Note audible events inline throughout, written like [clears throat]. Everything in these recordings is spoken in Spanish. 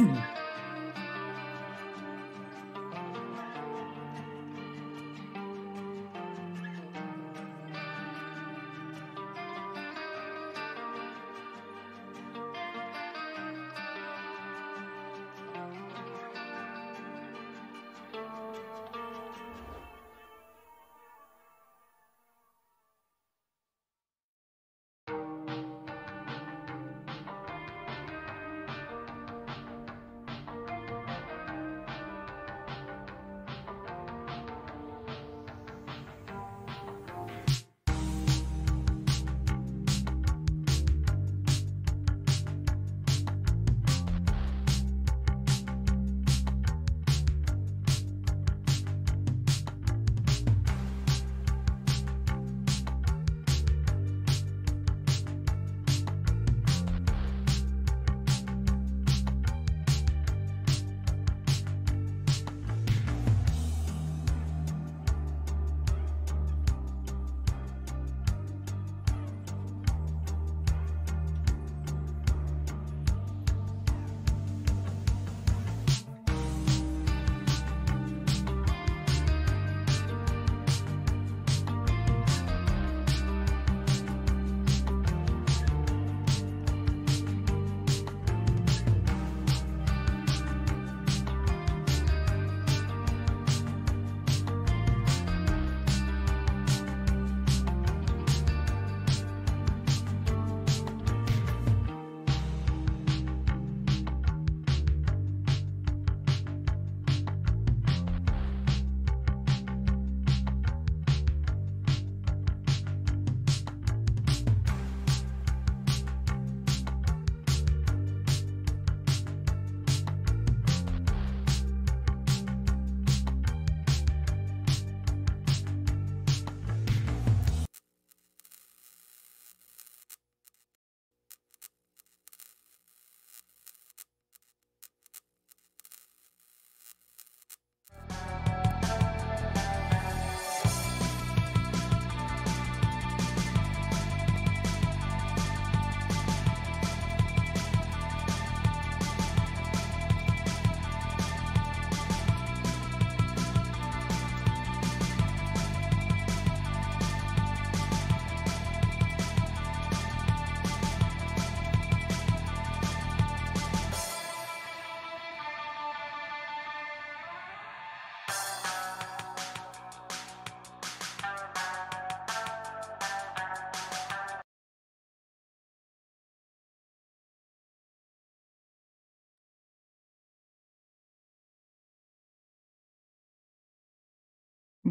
Mm-hmm. [clears throat]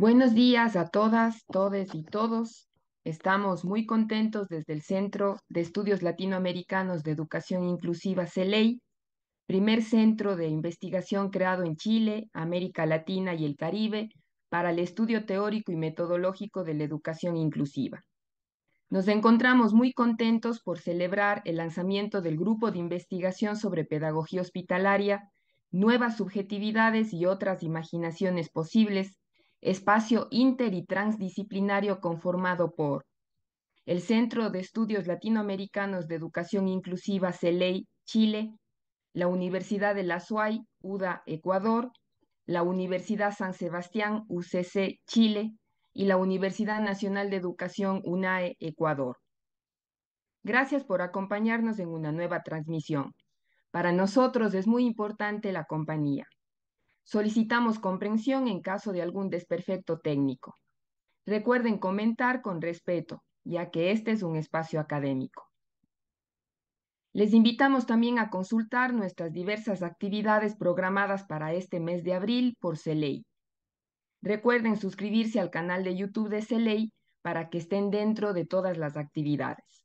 Buenos días a todas, todes y todos. Estamos muy contentos desde el Centro de Estudios Latinoamericanos de Educación Inclusiva CELEI, primer centro de investigación creado en Chile, América Latina y el Caribe para el estudio teórico y metodológico de la educación inclusiva. Nos encontramos muy contentos por celebrar el lanzamiento del grupo de investigación sobre pedagogía hospitalaria, nuevas subjetividades y otras imaginaciones posibles espacio inter y transdisciplinario conformado por el Centro de Estudios Latinoamericanos de Educación Inclusiva CELEI, Chile, la Universidad de la SUAY, UDA, Ecuador, la Universidad San Sebastián, UCC, Chile, y la Universidad Nacional de Educación, UNAE, Ecuador. Gracias por acompañarnos en una nueva transmisión. Para nosotros es muy importante la compañía. Solicitamos comprensión en caso de algún desperfecto técnico. Recuerden comentar con respeto, ya que este es un espacio académico. Les invitamos también a consultar nuestras diversas actividades programadas para este mes de abril por CELEI. Recuerden suscribirse al canal de YouTube de CELEI para que estén dentro de todas las actividades.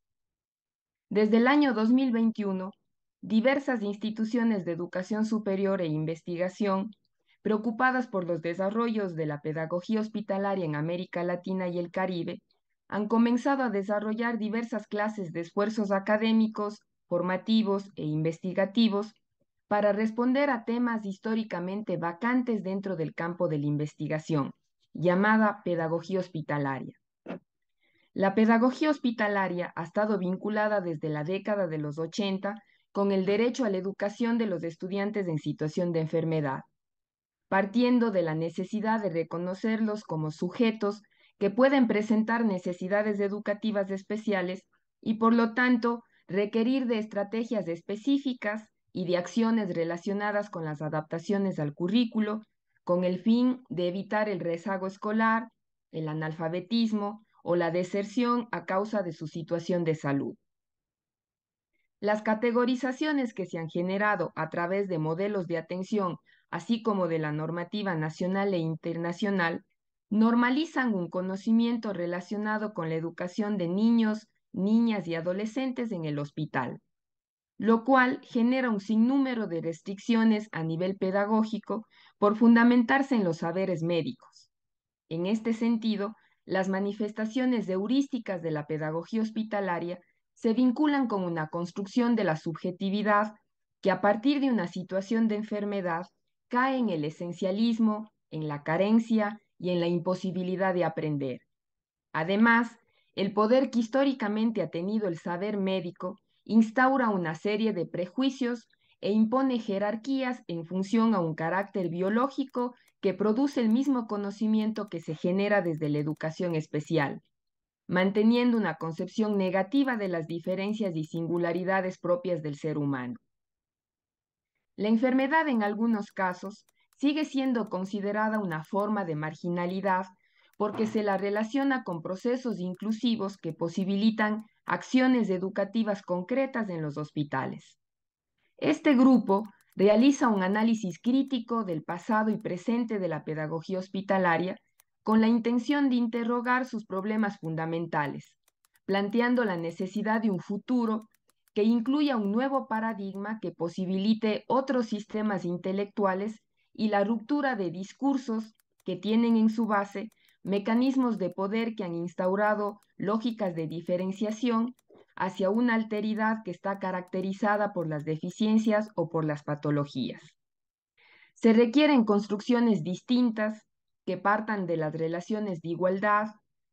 Desde el año 2021, diversas instituciones de educación superior e investigación preocupadas por los desarrollos de la pedagogía hospitalaria en América Latina y el Caribe, han comenzado a desarrollar diversas clases de esfuerzos académicos, formativos e investigativos para responder a temas históricamente vacantes dentro del campo de la investigación, llamada pedagogía hospitalaria. La pedagogía hospitalaria ha estado vinculada desde la década de los 80 con el derecho a la educación de los estudiantes en situación de enfermedad, partiendo de la necesidad de reconocerlos como sujetos que pueden presentar necesidades educativas especiales y por lo tanto requerir de estrategias específicas y de acciones relacionadas con las adaptaciones al currículo, con el fin de evitar el rezago escolar, el analfabetismo o la deserción a causa de su situación de salud. Las categorizaciones que se han generado a través de modelos de atención así como de la normativa nacional e internacional, normalizan un conocimiento relacionado con la educación de niños, niñas y adolescentes en el hospital, lo cual genera un sinnúmero de restricciones a nivel pedagógico por fundamentarse en los saberes médicos. En este sentido, las manifestaciones heurísticas de la pedagogía hospitalaria se vinculan con una construcción de la subjetividad que a partir de una situación de enfermedad cae en el esencialismo, en la carencia y en la imposibilidad de aprender. Además, el poder que históricamente ha tenido el saber médico instaura una serie de prejuicios e impone jerarquías en función a un carácter biológico que produce el mismo conocimiento que se genera desde la educación especial, manteniendo una concepción negativa de las diferencias y singularidades propias del ser humano. La enfermedad en algunos casos sigue siendo considerada una forma de marginalidad porque se la relaciona con procesos inclusivos que posibilitan acciones educativas concretas en los hospitales. Este grupo realiza un análisis crítico del pasado y presente de la pedagogía hospitalaria con la intención de interrogar sus problemas fundamentales, planteando la necesidad de un futuro que incluya un nuevo paradigma que posibilite otros sistemas intelectuales y la ruptura de discursos que tienen en su base mecanismos de poder que han instaurado lógicas de diferenciación hacia una alteridad que está caracterizada por las deficiencias o por las patologías. Se requieren construcciones distintas que partan de las relaciones de igualdad,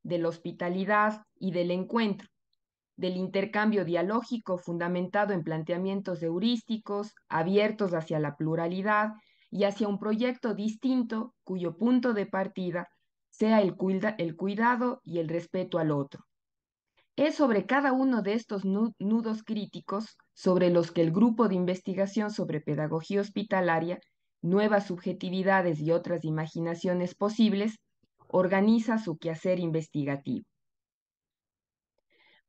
de la hospitalidad y del encuentro, del intercambio dialógico fundamentado en planteamientos heurísticos, abiertos hacia la pluralidad y hacia un proyecto distinto cuyo punto de partida sea el, el cuidado y el respeto al otro. Es sobre cada uno de estos nudos críticos sobre los que el grupo de investigación sobre pedagogía hospitalaria, nuevas subjetividades y otras imaginaciones posibles organiza su quehacer investigativo.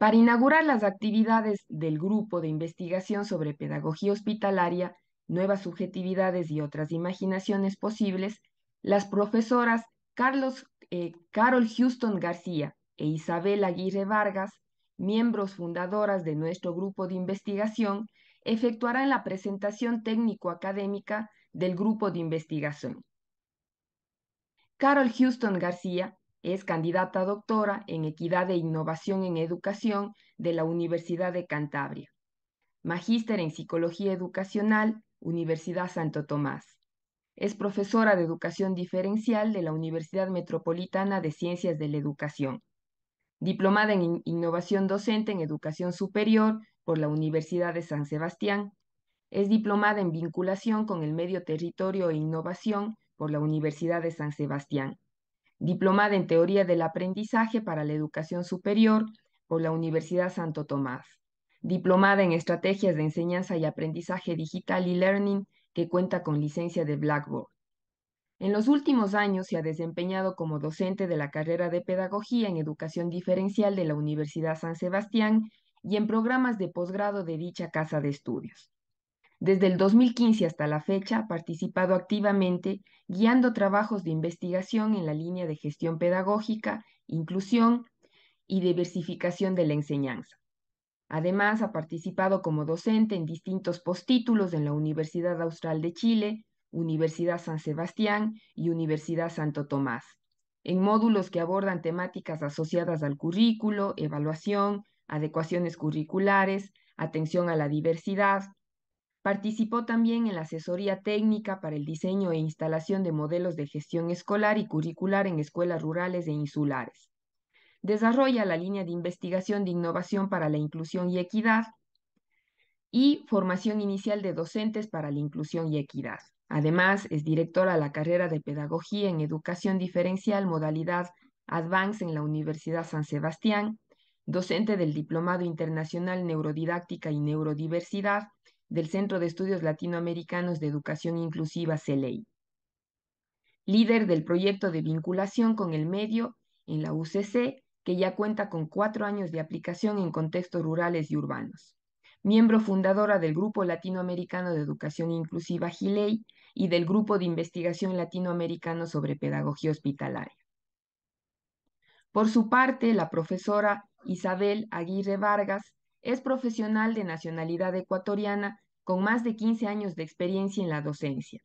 Para inaugurar las actividades del Grupo de Investigación sobre Pedagogía Hospitalaria, Nuevas Subjetividades y otras Imaginaciones Posibles, las profesoras Carlos, eh, Carol Houston García e Isabel Aguirre Vargas, miembros fundadoras de nuestro grupo de investigación, efectuarán la presentación técnico-académica del grupo de investigación. Carol Houston García es candidata doctora en Equidad e Innovación en Educación de la Universidad de Cantabria. Magíster en Psicología Educacional, Universidad Santo Tomás. Es profesora de Educación Diferencial de la Universidad Metropolitana de Ciencias de la Educación. Diplomada en Innovación Docente en Educación Superior por la Universidad de San Sebastián. Es diplomada en vinculación con el medio territorio e innovación por la Universidad de San Sebastián diplomada en Teoría del Aprendizaje para la Educación Superior por la Universidad Santo Tomás, diplomada en Estrategias de Enseñanza y Aprendizaje Digital y Learning que cuenta con licencia de Blackboard. En los últimos años se ha desempeñado como docente de la carrera de Pedagogía en Educación Diferencial de la Universidad San Sebastián y en programas de posgrado de dicha casa de estudios. Desde el 2015 hasta la fecha ha participado activamente guiando trabajos de investigación en la línea de gestión pedagógica, inclusión y diversificación de la enseñanza. Además, ha participado como docente en distintos postítulos en la Universidad Austral de Chile, Universidad San Sebastián y Universidad Santo Tomás, en módulos que abordan temáticas asociadas al currículo, evaluación, adecuaciones curriculares, atención a la diversidad, Participó también en la asesoría técnica para el diseño e instalación de modelos de gestión escolar y curricular en escuelas rurales e insulares. Desarrolla la línea de investigación de innovación para la inclusión y equidad y formación inicial de docentes para la inclusión y equidad. Además, es directora de la carrera de Pedagogía en Educación Diferencial, modalidad Advance en la Universidad San Sebastián, docente del Diplomado Internacional Neurodidáctica y Neurodiversidad del Centro de Estudios Latinoamericanos de Educación Inclusiva CELEI. Líder del proyecto de vinculación con el medio en la UCC, que ya cuenta con cuatro años de aplicación en contextos rurales y urbanos. Miembro fundadora del Grupo Latinoamericano de Educación Inclusiva GILEI y del Grupo de Investigación Latinoamericano sobre Pedagogía Hospitalaria. Por su parte, la profesora Isabel Aguirre Vargas es profesional de nacionalidad ecuatoriana con más de 15 años de experiencia en la docencia.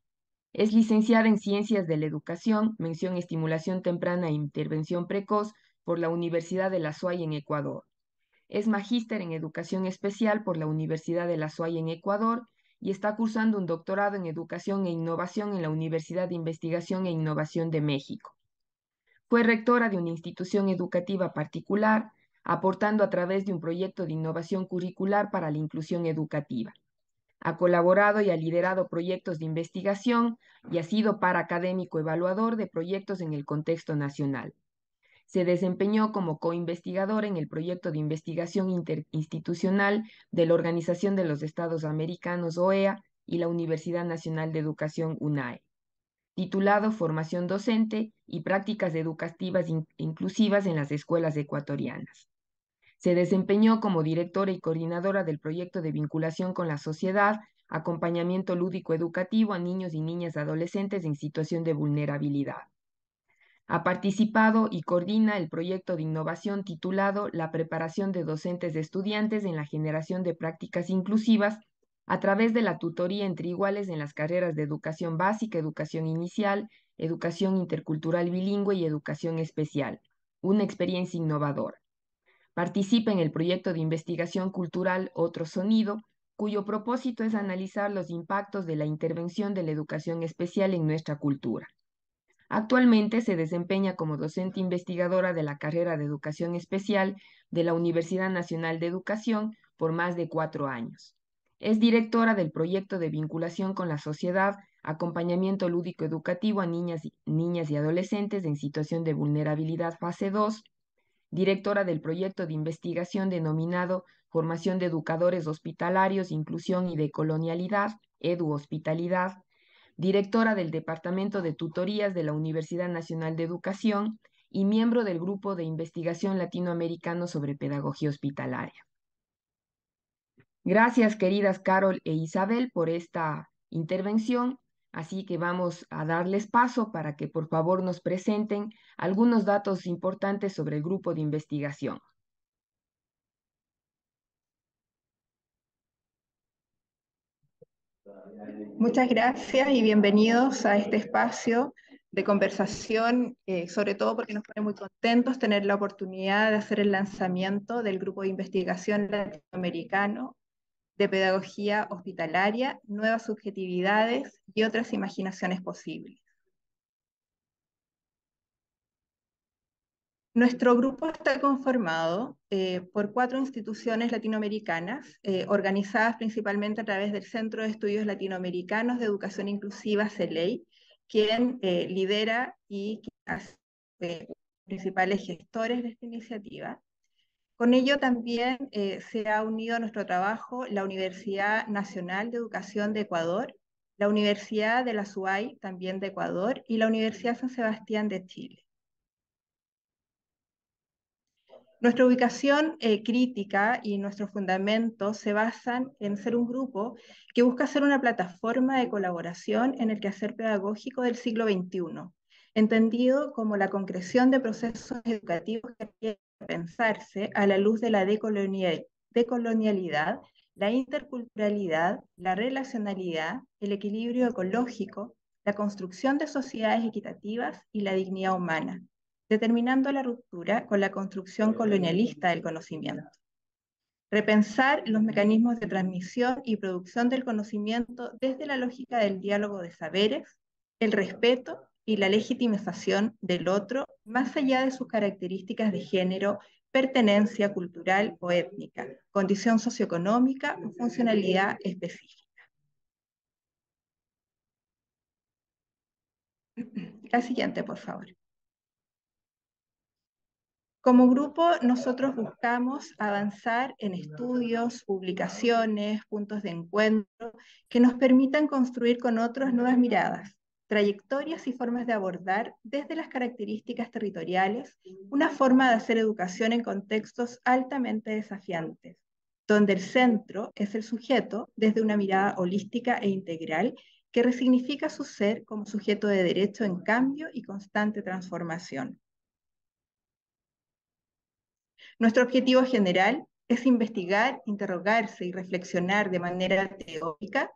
Es licenciada en Ciencias de la Educación, mención Estimulación Temprana e Intervención Precoz por la Universidad de La Suay en Ecuador. Es magíster en Educación Especial por la Universidad de La Suay en Ecuador y está cursando un doctorado en Educación e Innovación en la Universidad de Investigación e Innovación de México. Fue rectora de una institución educativa particular, aportando a través de un proyecto de innovación curricular para la inclusión educativa. Ha colaborado y ha liderado proyectos de investigación y ha sido para académico evaluador de proyectos en el contexto nacional. Se desempeñó como coinvestigador en el proyecto de investigación interinstitucional de la Organización de los Estados Americanos, OEA, y la Universidad Nacional de Educación, UNAE, titulado Formación Docente y Prácticas Educativas Inclusivas en las Escuelas Ecuatorianas. Se desempeñó como directora y coordinadora del proyecto de vinculación con la sociedad, acompañamiento lúdico educativo a niños y niñas adolescentes en situación de vulnerabilidad. Ha participado y coordina el proyecto de innovación titulado La preparación de docentes de estudiantes en la generación de prácticas inclusivas a través de la tutoría entre iguales en las carreras de educación básica, educación inicial, educación intercultural bilingüe y educación especial. Una experiencia innovadora. Participa en el proyecto de investigación cultural Otro Sonido, cuyo propósito es analizar los impactos de la intervención de la educación especial en nuestra cultura. Actualmente se desempeña como docente investigadora de la carrera de educación especial de la Universidad Nacional de Educación por más de cuatro años. Es directora del proyecto de vinculación con la sociedad, acompañamiento lúdico educativo a niñas, niñas y adolescentes en situación de vulnerabilidad fase 2, directora del proyecto de investigación denominado Formación de Educadores Hospitalarios, Inclusión y de Colonialidad, Edu Hospitalidad, directora del Departamento de Tutorías de la Universidad Nacional de Educación y miembro del Grupo de Investigación Latinoamericano sobre Pedagogía Hospitalaria. Gracias, queridas Carol e Isabel, por esta intervención Así que vamos a darles paso para que por favor nos presenten algunos datos importantes sobre el grupo de investigación. Muchas gracias y bienvenidos a este espacio de conversación, eh, sobre todo porque nos pone muy contentos tener la oportunidad de hacer el lanzamiento del grupo de investigación latinoamericano de pedagogía hospitalaria, nuevas subjetividades y otras imaginaciones posibles. Nuestro grupo está conformado eh, por cuatro instituciones latinoamericanas, eh, organizadas principalmente a través del Centro de Estudios Latinoamericanos de Educación Inclusiva, CELEI, quien eh, lidera y quien principales gestores de esta iniciativa. Con ello también eh, se ha unido a nuestro trabajo la Universidad Nacional de Educación de Ecuador, la Universidad de la SUAY, también de Ecuador, y la Universidad San Sebastián de Chile. Nuestra ubicación eh, crítica y nuestros fundamentos se basan en ser un grupo que busca ser una plataforma de colaboración en el quehacer pedagógico del siglo XXI, entendido como la concreción de procesos educativos que pensarse a la luz de la decolonialidad, la interculturalidad, la relacionalidad, el equilibrio ecológico, la construcción de sociedades equitativas y la dignidad humana, determinando la ruptura con la construcción colonialista del conocimiento. Repensar los mecanismos de transmisión y producción del conocimiento desde la lógica del diálogo de saberes, el respeto y la legitimización del otro más allá de sus características de género, pertenencia cultural o étnica, condición socioeconómica o funcionalidad específica. [clears throat] La siguiente, por favor. Como grupo, nosotros buscamos avanzar en estudios, publicaciones, puntos de encuentro que nos permitan construir con otros nuevas miradas, trayectorias y formas de abordar desde las características territoriales una forma de hacer educación en contextos altamente desafiantes, donde el centro es el sujeto desde una mirada holística e integral que resignifica su ser como sujeto de derecho en cambio y constante transformación. Nuestro objetivo general es investigar, interrogarse y reflexionar de manera teórica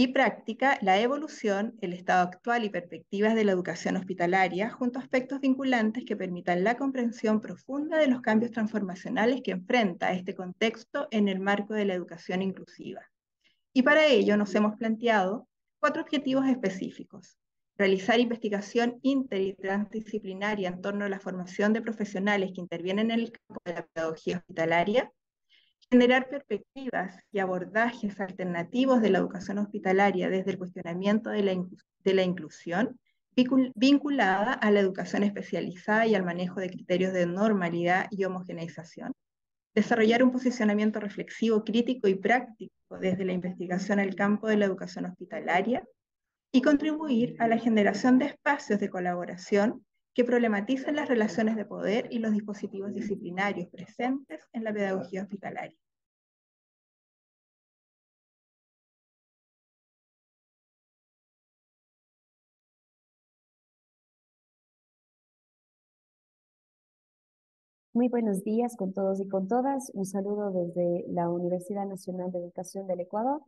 y práctica, la evolución, el estado actual y perspectivas de la educación hospitalaria, junto a aspectos vinculantes que permitan la comprensión profunda de los cambios transformacionales que enfrenta este contexto en el marco de la educación inclusiva. Y para ello nos hemos planteado cuatro objetivos específicos. Realizar investigación interdisciplinaria en torno a la formación de profesionales que intervienen en el campo de la pedagogía hospitalaria, generar perspectivas y abordajes alternativos de la educación hospitalaria desde el cuestionamiento de la, inclusión vinculada a la educación especializada y al manejo de criterios de normalidad y homogeneización, desarrollar un posicionamiento reflexivo, crítico y práctico desde la investigación al campo de la educación hospitalaria y contribuir a la generación de espacios de colaboración que problematizan las relaciones de poder y los dispositivos disciplinarios presentes en la pedagogía hospitalaria. Muy buenos días con todos y con todas. Un saludo desde la Universidad Nacional de Educación del Ecuador.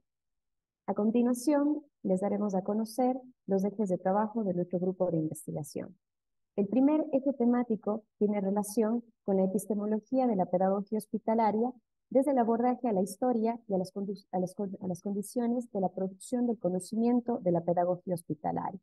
A continuación, les daremos a conocer los ejes de trabajo de nuestro grupo de investigación. El primer eje temático tiene relación con la epistemología de la pedagogía hospitalaria desde el abordaje a la historia y a las, condiciones de la producción del conocimiento de la pedagogía hospitalaria.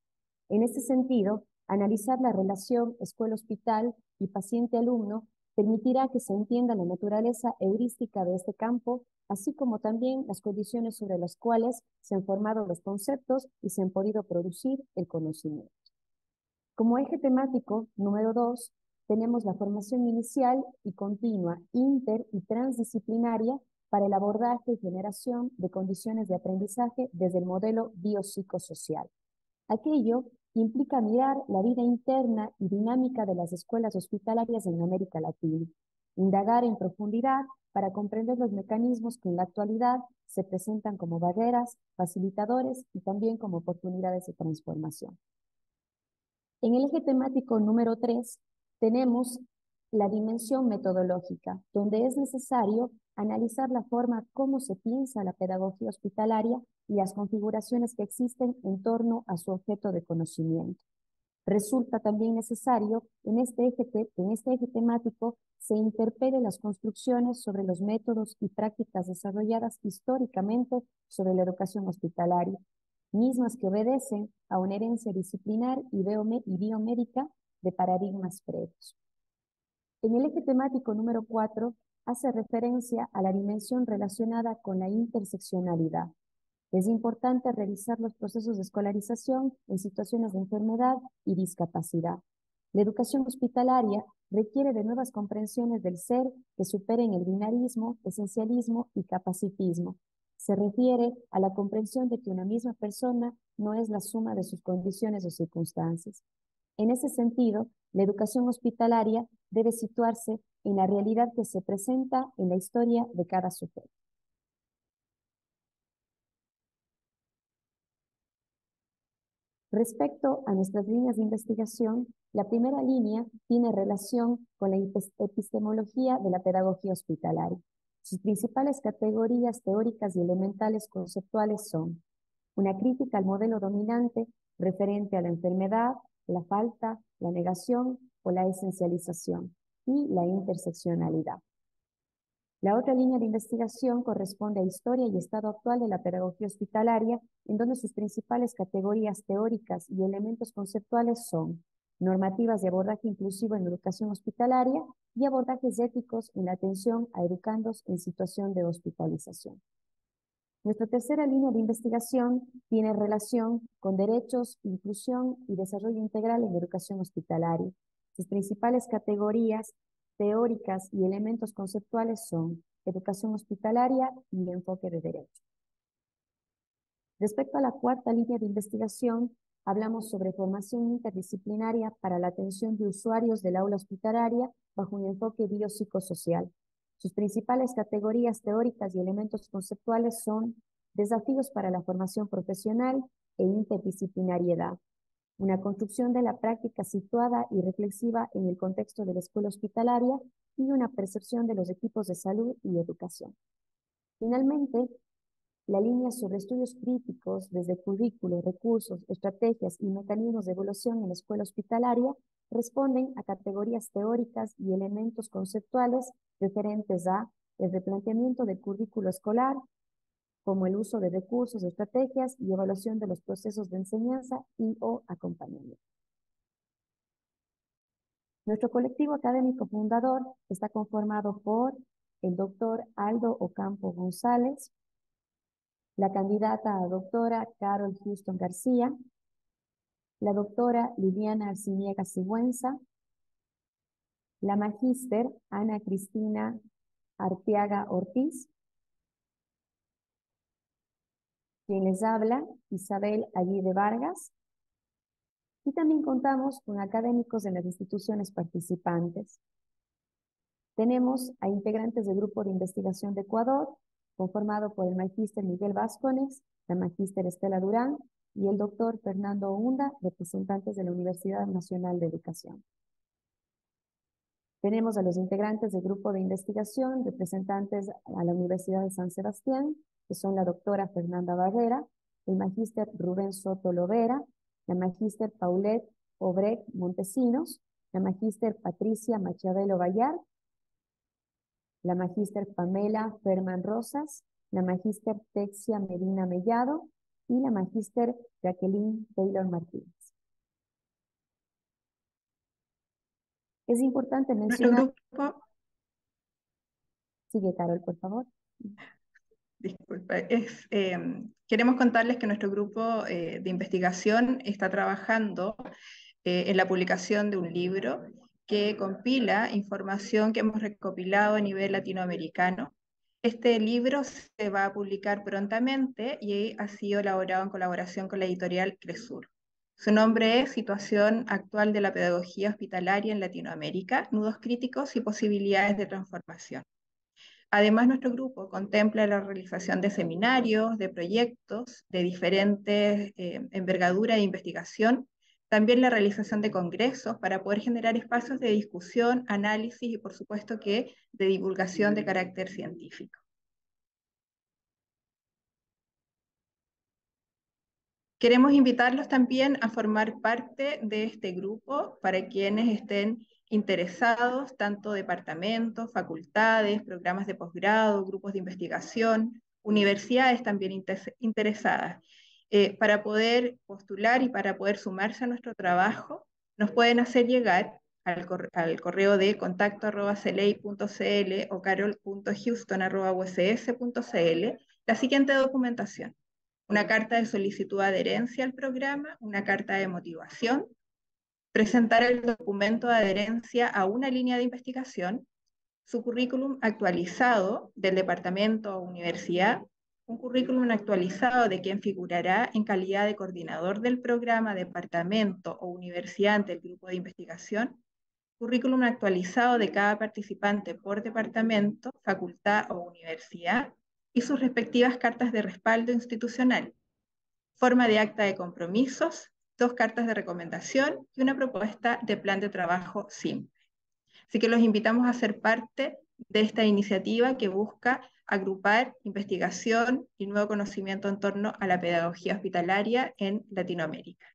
En este sentido, analizar la relación escuela-hospital y paciente-alumno permitirá que se entienda la naturaleza heurística de este campo, así como también las condiciones sobre las cuales se han formado los conceptos y se han podido producir el conocimiento. Como eje temático número dos, tenemos la formación inicial y continua, inter y transdisciplinaria para el abordaje y generación de condiciones de aprendizaje desde el modelo biopsicosocial. Aquello implica mirar la vida interna y dinámica de las escuelas hospitalarias en América Latina, indagar en profundidad para comprender los mecanismos que en la actualidad se presentan como barreras, facilitadores y también como oportunidades de transformación. En el eje temático número 3 tenemos la dimensión metodológica, donde es necesario analizar la forma como se piensa la pedagogía hospitalaria y las configuraciones que existen en torno a su objeto de conocimiento. Resulta también necesario en este eje, en este eje temático se interpele las construcciones sobre los métodos y prácticas desarrolladas históricamente sobre la educación hospitalaria, mismas que obedecen a una herencia disciplinar y biomédica de paradigmas previos. En el eje temático número 4 hace referencia a la dimensión relacionada con la interseccionalidad. Es importante revisar los procesos de escolarización en situaciones de enfermedad y discapacidad. La educación hospitalaria requiere de nuevas comprensiones del ser que superen el binarismo, esencialismo y capacitismo, se refiere a la comprensión de que una misma persona no es la suma de sus condiciones o circunstancias. En ese sentido, la educación hospitalaria debe situarse en la realidad que se presenta en la historia de cada sujeto. Respecto a nuestras líneas de investigación, la primera línea tiene relación con la epistemología de la pedagogía hospitalaria. Sus principales categorías teóricas y elementales conceptuales son una crítica al modelo dominante referente a la enfermedad, la falta, la negación o la esencialización y la interseccionalidad. La otra línea de investigación corresponde a historia y estado actual de la pedagogía hospitalaria, en donde sus principales categorías teóricas y elementos conceptuales son normativas de abordaje inclusivo en educación hospitalaria y abordajes éticos en la atención a educandos en situación de hospitalización. Nuestra tercera línea de investigación tiene relación con derechos, inclusión y desarrollo integral en educación hospitalaria. Sus principales categorías teóricas y elementos conceptuales son educación hospitalaria y enfoque de derecho. Respecto a la cuarta línea de investigación, Hablamos sobre formación interdisciplinaria para la atención de usuarios del aula hospitalaria bajo un enfoque biopsicosocial. Sus principales categorías teóricas y elementos conceptuales son desafíos para la formación profesional e interdisciplinariedad, una construcción de la práctica situada y reflexiva en el contexto de la escuela hospitalaria y una percepción de los equipos de salud y educación. Finalmente, la línea sobre estudios críticos desde currículos, recursos, estrategias y mecanismos de evaluación en la escuela hospitalaria responden a categorías teóricas y elementos conceptuales referentes a el replanteamiento del currículo escolar, como el uso de recursos, estrategias y evaluación de los procesos de enseñanza y o acompañamiento. Nuestro colectivo académico fundador está conformado por el doctor Aldo Ocampo González, la candidata a doctora Carol Houston García, la doctora liviana Arciniega Sigüenza, la magíster Ana Cristina Arteaga Ortiz, quien les habla, Isabel de Vargas, y también contamos con académicos de las instituciones participantes. Tenemos a integrantes del Grupo de Investigación de Ecuador, conformado por el magíster Miguel Vascones, la magíster Estela Durán y el doctor Fernando Hunda, representantes de la Universidad Nacional de Educación. Tenemos a los integrantes del grupo de investigación, representantes a la Universidad de San Sebastián, que son la doctora Fernanda Barrera, el magíster Rubén Soto Lovera, la magíster Paulette Obreg Montesinos, la magíster Patricia Machiavelo vallar la magíster Pamela Ferman Rosas, la magíster Texia Medina Mellado y la magíster Jacqueline Taylor Martínez. Es importante mencionar... Grupo... Sigue, Carol, por favor. Disculpa, em, queremos contarles que nuestro grupo eh, de investigación está trabajando eh, en la publicación de un libro que compila información que hemos recopilado a nivel latinoamericano. Este libro se va a publicar prontamente y ha sido elaborado en colaboración con la editorial Cresur. Su nombre es Situación actual de la pedagogía hospitalaria en Latinoamérica, nudos críticos y posibilidades de transformación. Además, nuestro grupo contempla la realización de seminarios, de proyectos de diferentes eh, envergaduras de investigación también la realización de congresos para poder generar espacios de discusión, análisis y por supuesto que de divulgación de carácter científico. Queremos invitarlos también a formar parte de este grupo para quienes estén interesados, tanto departamentos, facultades, programas de posgrado, grupos de investigación, universidades también interesadas. Eh, para poder postular y para poder sumarse a nuestro trabajo, nos pueden hacer llegar al, correo, de contacto o carol.houston la siguiente documentación. Una carta de solicitud de adherencia al programa, una carta de motivación, presentar el documento de adherencia a una línea de investigación, su currículum actualizado del departamento o universidad, un currículum actualizado de quien figurará en calidad de coordinador del programa, departamento o universidad del grupo de investigación, currículum actualizado de cada participante por departamento, facultad o universidad y sus respectivas cartas de respaldo institucional, forma de acta de compromisos, dos cartas de recomendación y una propuesta de plan de trabajo simple. Así que los invitamos a ser parte de esta iniciativa que busca agrupar investigación y nuevo conocimiento en torno a la pedagogía hospitalaria en Latinoamérica.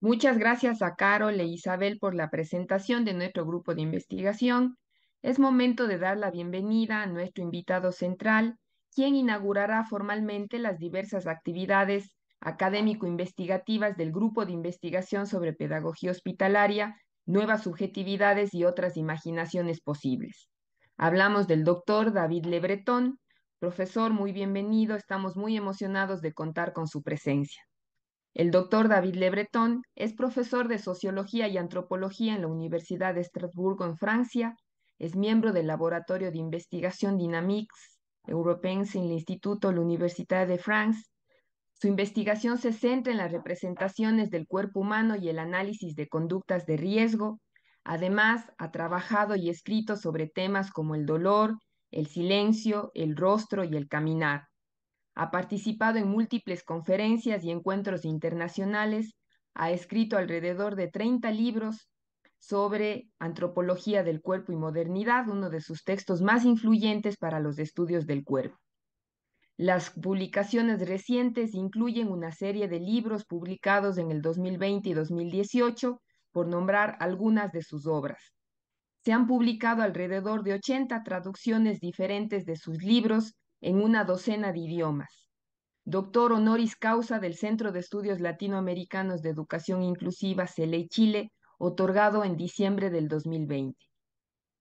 Muchas gracias a Carol e Isabel por la presentación de nuestro grupo de investigación. Es momento de dar la bienvenida a nuestro invitado central, quien inaugurará formalmente las diversas actividades académico-investigativas del Grupo de Investigación sobre Pedagogía Hospitalaria, Nuevas Subjetividades y otras imaginaciones posibles. Hablamos del doctor David Lebretón. Profesor, muy bienvenido. Estamos muy emocionados de contar con su presencia. El doctor David Lebretón es profesor de Sociología y Antropología en la Universidad de Estrasburgo en Francia. Es miembro del Laboratorio de Investigación Dynamics europeense en el Instituto de la Universidad de France. Su investigación se centra en las representaciones del cuerpo humano y el análisis de conductas de riesgo. Además, ha trabajado y escrito sobre temas como el dolor, el silencio, el rostro y el caminar. Ha participado en múltiples conferencias y encuentros internacionales, ha escrito alrededor de 30 libros, sobre antropología del cuerpo y modernidad, uno de sus textos más influyentes para los estudios del cuerpo. Las publicaciones recientes incluyen una serie de libros publicados en el 2020 y 2018, por nombrar algunas de sus obras. Se han publicado alrededor de 80 traducciones diferentes de sus libros en una docena de idiomas. Doctor honoris causa del Centro de Estudios Latinoamericanos de Educación Inclusiva, CELE Chile, otorgado en diciembre del 2020.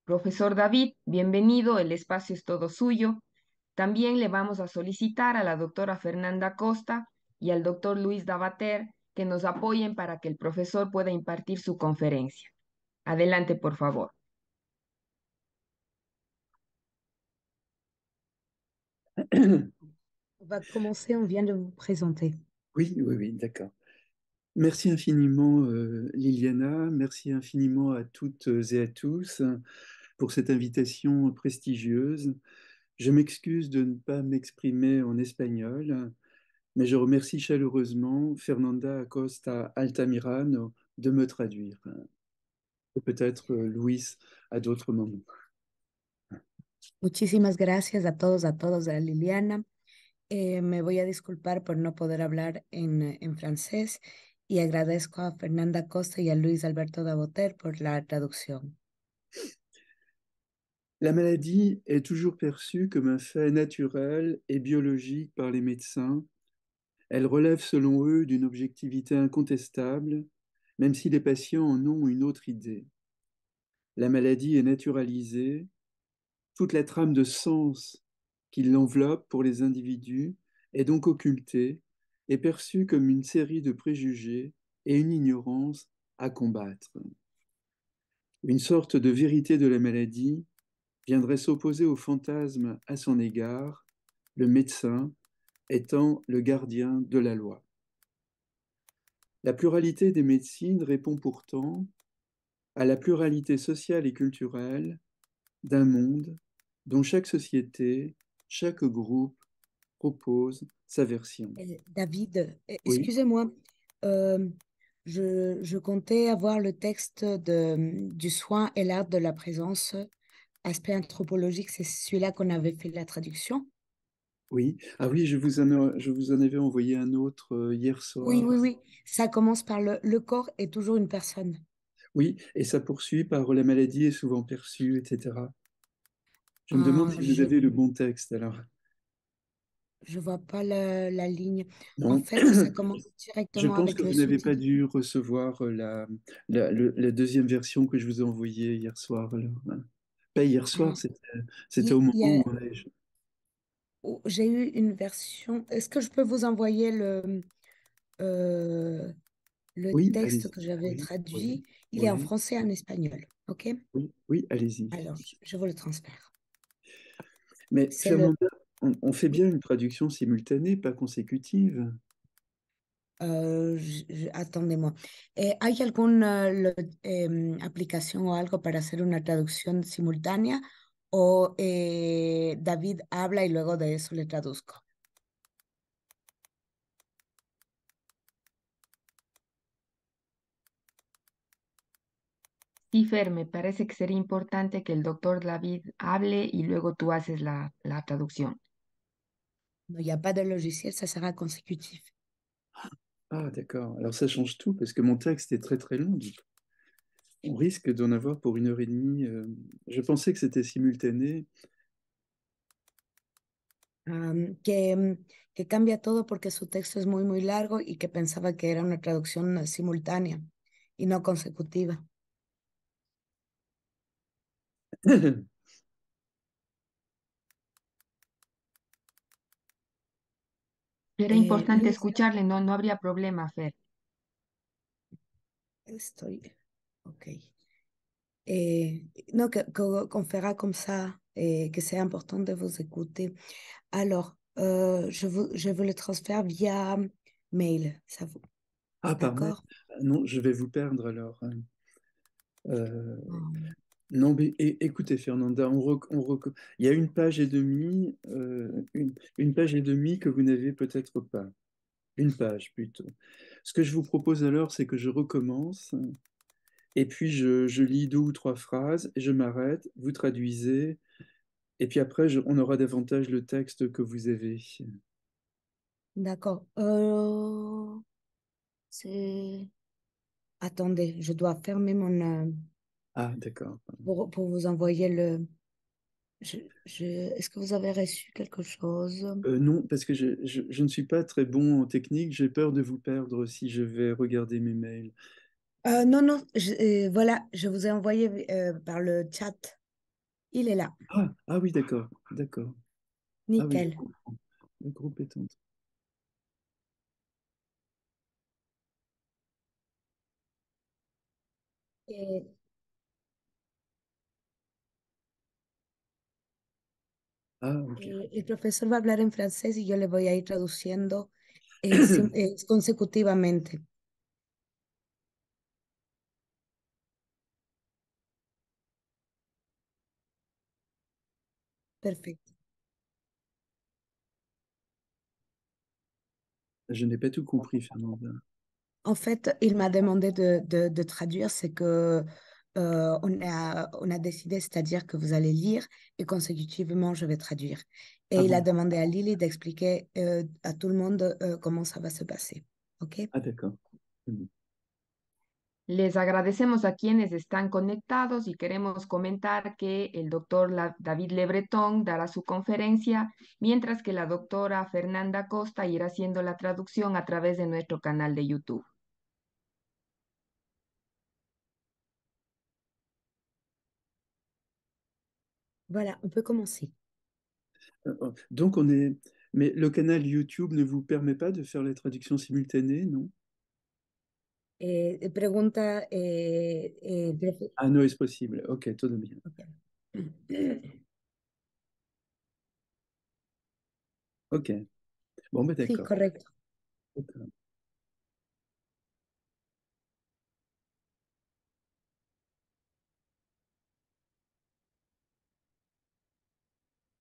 Profesor David, bienvenido, el espacio es todo suyo. También le vamos a solicitar a la doctora Fernanda Costa y al doctor Luis Davater que nos apoyen para que el profesor pueda impartir su conferencia. Adelante, por favor. [clears throat] va de vous Merci infiniment euh, Liliana, merci infiniment à toutes euh, et à tous hein, pour cette invitation prestigieuse. Je m'excuse de ne pas m'exprimer en espagnol, mais je remercie chaleureusement Fernanda Acosta Altamirano de me traduire. peut-être euh, Luis à d'autres moments. Muchísimas gracias a todos, a todos, Liliana. Eh, me voy a disculpar por no poder hablar en, en francés y agradezco Fernanda Costa et Luis Alberto Daboter pour la traduction. La maladie est toujours perçue comme un fait naturel et biologique par les médecins. Elle relève selon eux d'une objectivité incontestable, même si les patients en ont une autre idée. La maladie est naturalisée, toute la trame de sens qui l'enveloppe pour les individus est donc occultée est perçue comme une série de préjugés et une ignorance à combattre. Une sorte de vérité de la maladie viendrait s'opposer au fantasme à son égard, le médecin étant le gardien de la loi. La pluralité des médecines répond pourtant à la pluralité sociale et culturelle d'un monde dont chaque société, chaque groupe propose sa version. David, eh, excusez-moi, euh, je, comptais avoir le texte de, du soin et l'art de la présence, aspect anthropologique, c'est celui-là qu'on avait fait la traduction. Oui, ah oui, je vous, en, je vous en avais envoyé un autre euh, hier soir. Oui, oui, oui, ça commence par le, corps est toujours une personne. Oui, et ça poursuit par la maladie est souvent perçue, etc. Je me ah, demande si vous avez le bon texte alors. Je vois pas la, ligne. En fait, ça [clears throat] commence directement. Je pense que vous n'avez pas dû recevoir euh, la, deuxième version que je vous ai envoyée hier soir. Alors, Pas hier soir, ah. c'était au moment où oh, j'ai eu une version. Est-ce que je peux vous envoyer le, euh, texte que j'avais traduit Il est en français et en espagnol. OK Oui, allez-y. Alors, je vous le transfère. Mais c'est le... on, fait bien une traduction simultanée, pas consécutive. Euh, eh, ¿Hay alguna em, aplicación o algo para hacer una traducción simultánea? ¿O eh, David habla y luego de eso le traduzco? Sí, Fer, me parece que sería importante que el doctor David hable y luego tú haces la traducción. il n'y a pas de logiciel, ça sera consécutif. Ah, d'accord. Alors ça change tout parce que mon texte est très très long. On risque d'en avoir pour une heure et demie. Euh, je pensais que c'était simultané. que, que, cambia todo porque su texto es muy muy largo y que pensaba que era una traducción eh, simultánea y no consecutiva. [clears throat] Era eh, importante eh, escucharle, no, no habría problema, Fer. suis ok. Eh, non, qu'on fera comme ça et que c'est important de vous écouter. Alors, euh, je, vous, je vous le transfère via mail, ça vous. Ah, pardon. Non, je vais vous perdre alors. Hein. Euh, ah. Non, mais écoutez, Fernanda, on, il y a une page et demie, euh, une, page et demie que vous n'avez peut-être pas. Une page plutôt. Ce que je vous propose alors, c'est que je recommence, et puis je, lis deux ou trois phrases, je m'arrête, vous traduisez, et puis après, on aura davantage le texte que vous avez. D'accord. Euh, c'est... Attendez, je dois fermer mon... Euh, ah, d'accord. Pour, vous envoyer le. Est-ce que vous avez reçu quelque chose euh, Non, parce que je, ne suis pas très bon en technique. J'ai peur de vous perdre si je vais regarder mes mails. Euh, non, non, euh, voilà, je vous ai envoyé par le chat. Il est là. Ah, ah oui, d'accord, d'accord. Ah Nickel. le groupe est en Et Le professeur va parler en français et je le vais a ir traduciendo eh, [clears throat] eh, Je n'ai pas tout compris, Fernanda. En fait, il m'a demandé de, de, de traduire, c'est que Euh, on, a, on a décidé, c'est-à-dire que vous allez lire et consécutivement, je vais traduire. Et ah il a demandé à Lily d'expliquer euh, à tout le monde euh, comment ça va se passer. OK Ah, d'accord. Mmh. Les agradecemos a quienes están conectados y queremos comentar que el doctor David Lebreton dará su conferencia, mientras que la doctora Fernanda Costa irá haciendo la traducción a través de nuestro canal de YouTube. Voilà, on peut commencer. Euh, oh, donc on est... Mais le canal YouTube ne vous permet pas de faire les traductions simultanées, non eh, eh, Pregunta... Eh, ah non, c'est possible. Ok, tout bien. Ok. Bon, ben d'accord.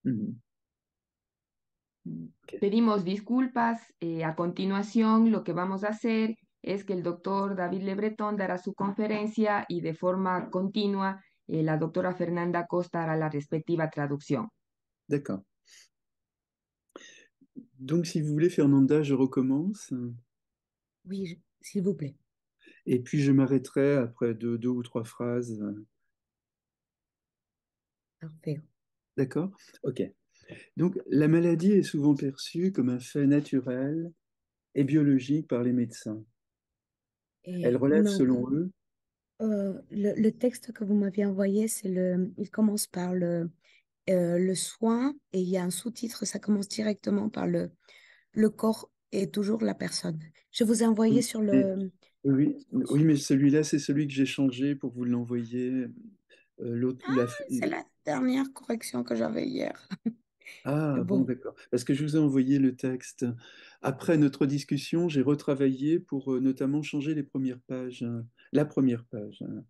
Mm. Okay. Pedimos disculpas. Eh, a continuación, lo que vamos a hacer es que el doctor David Lebretón dará su conferencia y de forma continua, eh, la doctora Fernanda Costa hará la respectiva traducción. D'accord. Donc, si vous voulez, Fernanda, je recommence. Oui, s'il vous plaît. Et puis, je m'arrêterai après deux, deux ou trois phrases. Parfait. D'accord Ok. Donc la maladie est souvent perçue comme un fait naturel et biologique par les médecins. Elle relève selon eux. Euh, le, texte que vous m'avez envoyé, c'est le, il commence par le, euh, le soin et il y a un sous-titre, ça commence directement par le, le corps et toujours la personne. Je vous ai envoyé sur le... Oui, oui mais celui-là, c'est celui que j'ai changé pour vous l'envoyer euh, ah, c'est la dernière correction que j'avais hier. [laughs] Ah bon, d'accord. Parce que je vous ai envoyé le texte. Après notre discussion, j'ai retravaillé pour euh, notamment changer les premières pages, euh, la première page. Hein.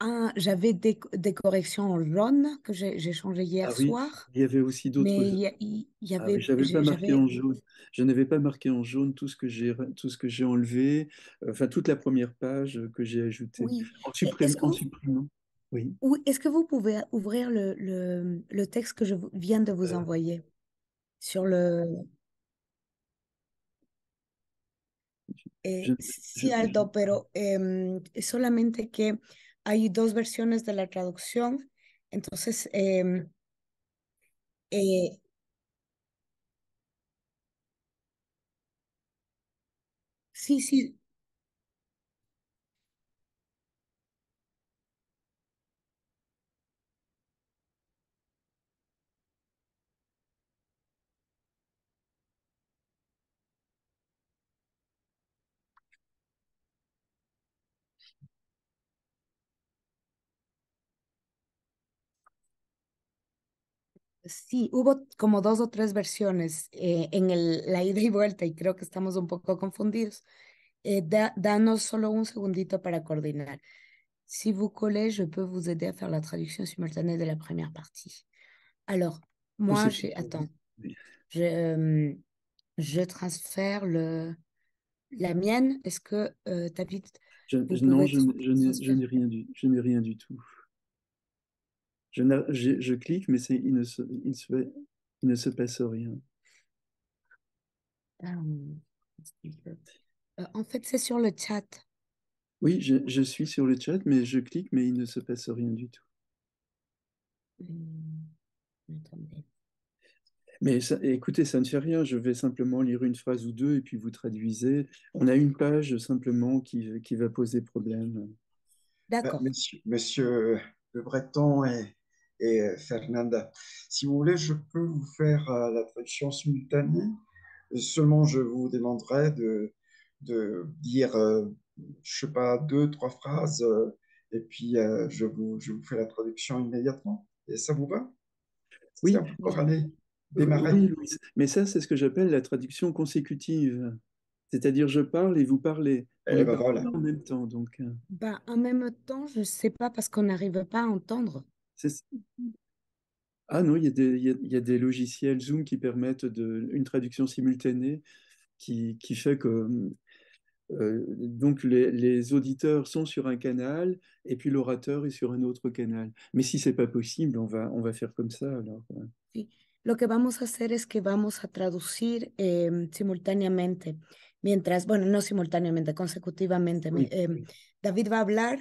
Ah, j'avais des, corrections en jaune que j'ai changé hier ah soir. Il y avait aussi d'autres. Mais il y, ah, avait. j'avais pas marqué en jaune. Je n'avais pas marqué en jaune tout ce que j'ai tout ce que j'ai enlevé. Enfin, toute la première page que j'ai ajoutée en supprimant. Oui. est-ce que vous pouvez ouvrir le, le, le texte que je viens de vous euh. envoyer sur le. Eh, sí, Aldo, mais pero eh, solamente que hay dos versiones de la traducción, entonces eh, sí, sí, Sí, hubo como dos o tres versiones eh, en el, la ida y vuelta y creo que estamos un poco confundidos. Eh, da, danos solo un segundito para coordinar. Si vous collez, je peux vous aider à faire la traduction simultanée de la première partie. Alors, moi, j'ai... Attends. Je, euh, je transfère le... la mienne. Est-ce que, euh, as Je, non, je, n'ai rien, je rien du tout. Je, clique, mais il ne, se, passe rien. Euh, en fait, c'est sur le chat. Oui, je, suis sur le chat, mais je clique, mais il ne se passe rien du tout. Hmm. Mais écoutez, ça ne fait rien. Je vais simplement lire une phrase ou deux et puis vous traduisez. On a une page simplement qui, qui va poser problème. D'accord. Monsieur, monsieur, Le Breton est, et euh, Fernanda. Si vous voulez, je peux vous faire euh, la traduction simultanée. Seulement, je vous demanderai de, de dire, euh, je sais pas, deux, trois phrases, et puis je, vous, je vous fais la traduction immédiatement. Et ça vous va Oui. démarrer. Louise. Mais ça, c'est ce que j'appelle la traduction consécutive. C'est-à-dire, je parle et vous parlez. Eh ben voilà. En même temps, donc. Bah, en même temps, je ne sais pas parce qu'on n'arrive pas à entendre. Ah non, il y, a des, il, a, des, logiciels Zoom qui permettent de, une traduction simultanée qui, fait que euh, donc les, auditeurs sont sur un canal et puis l'orateur est sur un autre canal. Mais si c'est pas possible, on va, on va faire comme ça alors. Lo que vamos a hacer es que vamos a traducir eh, simultáneamente, mientras, bueno, no simultáneamente, consecutivamente. David va parler. hablar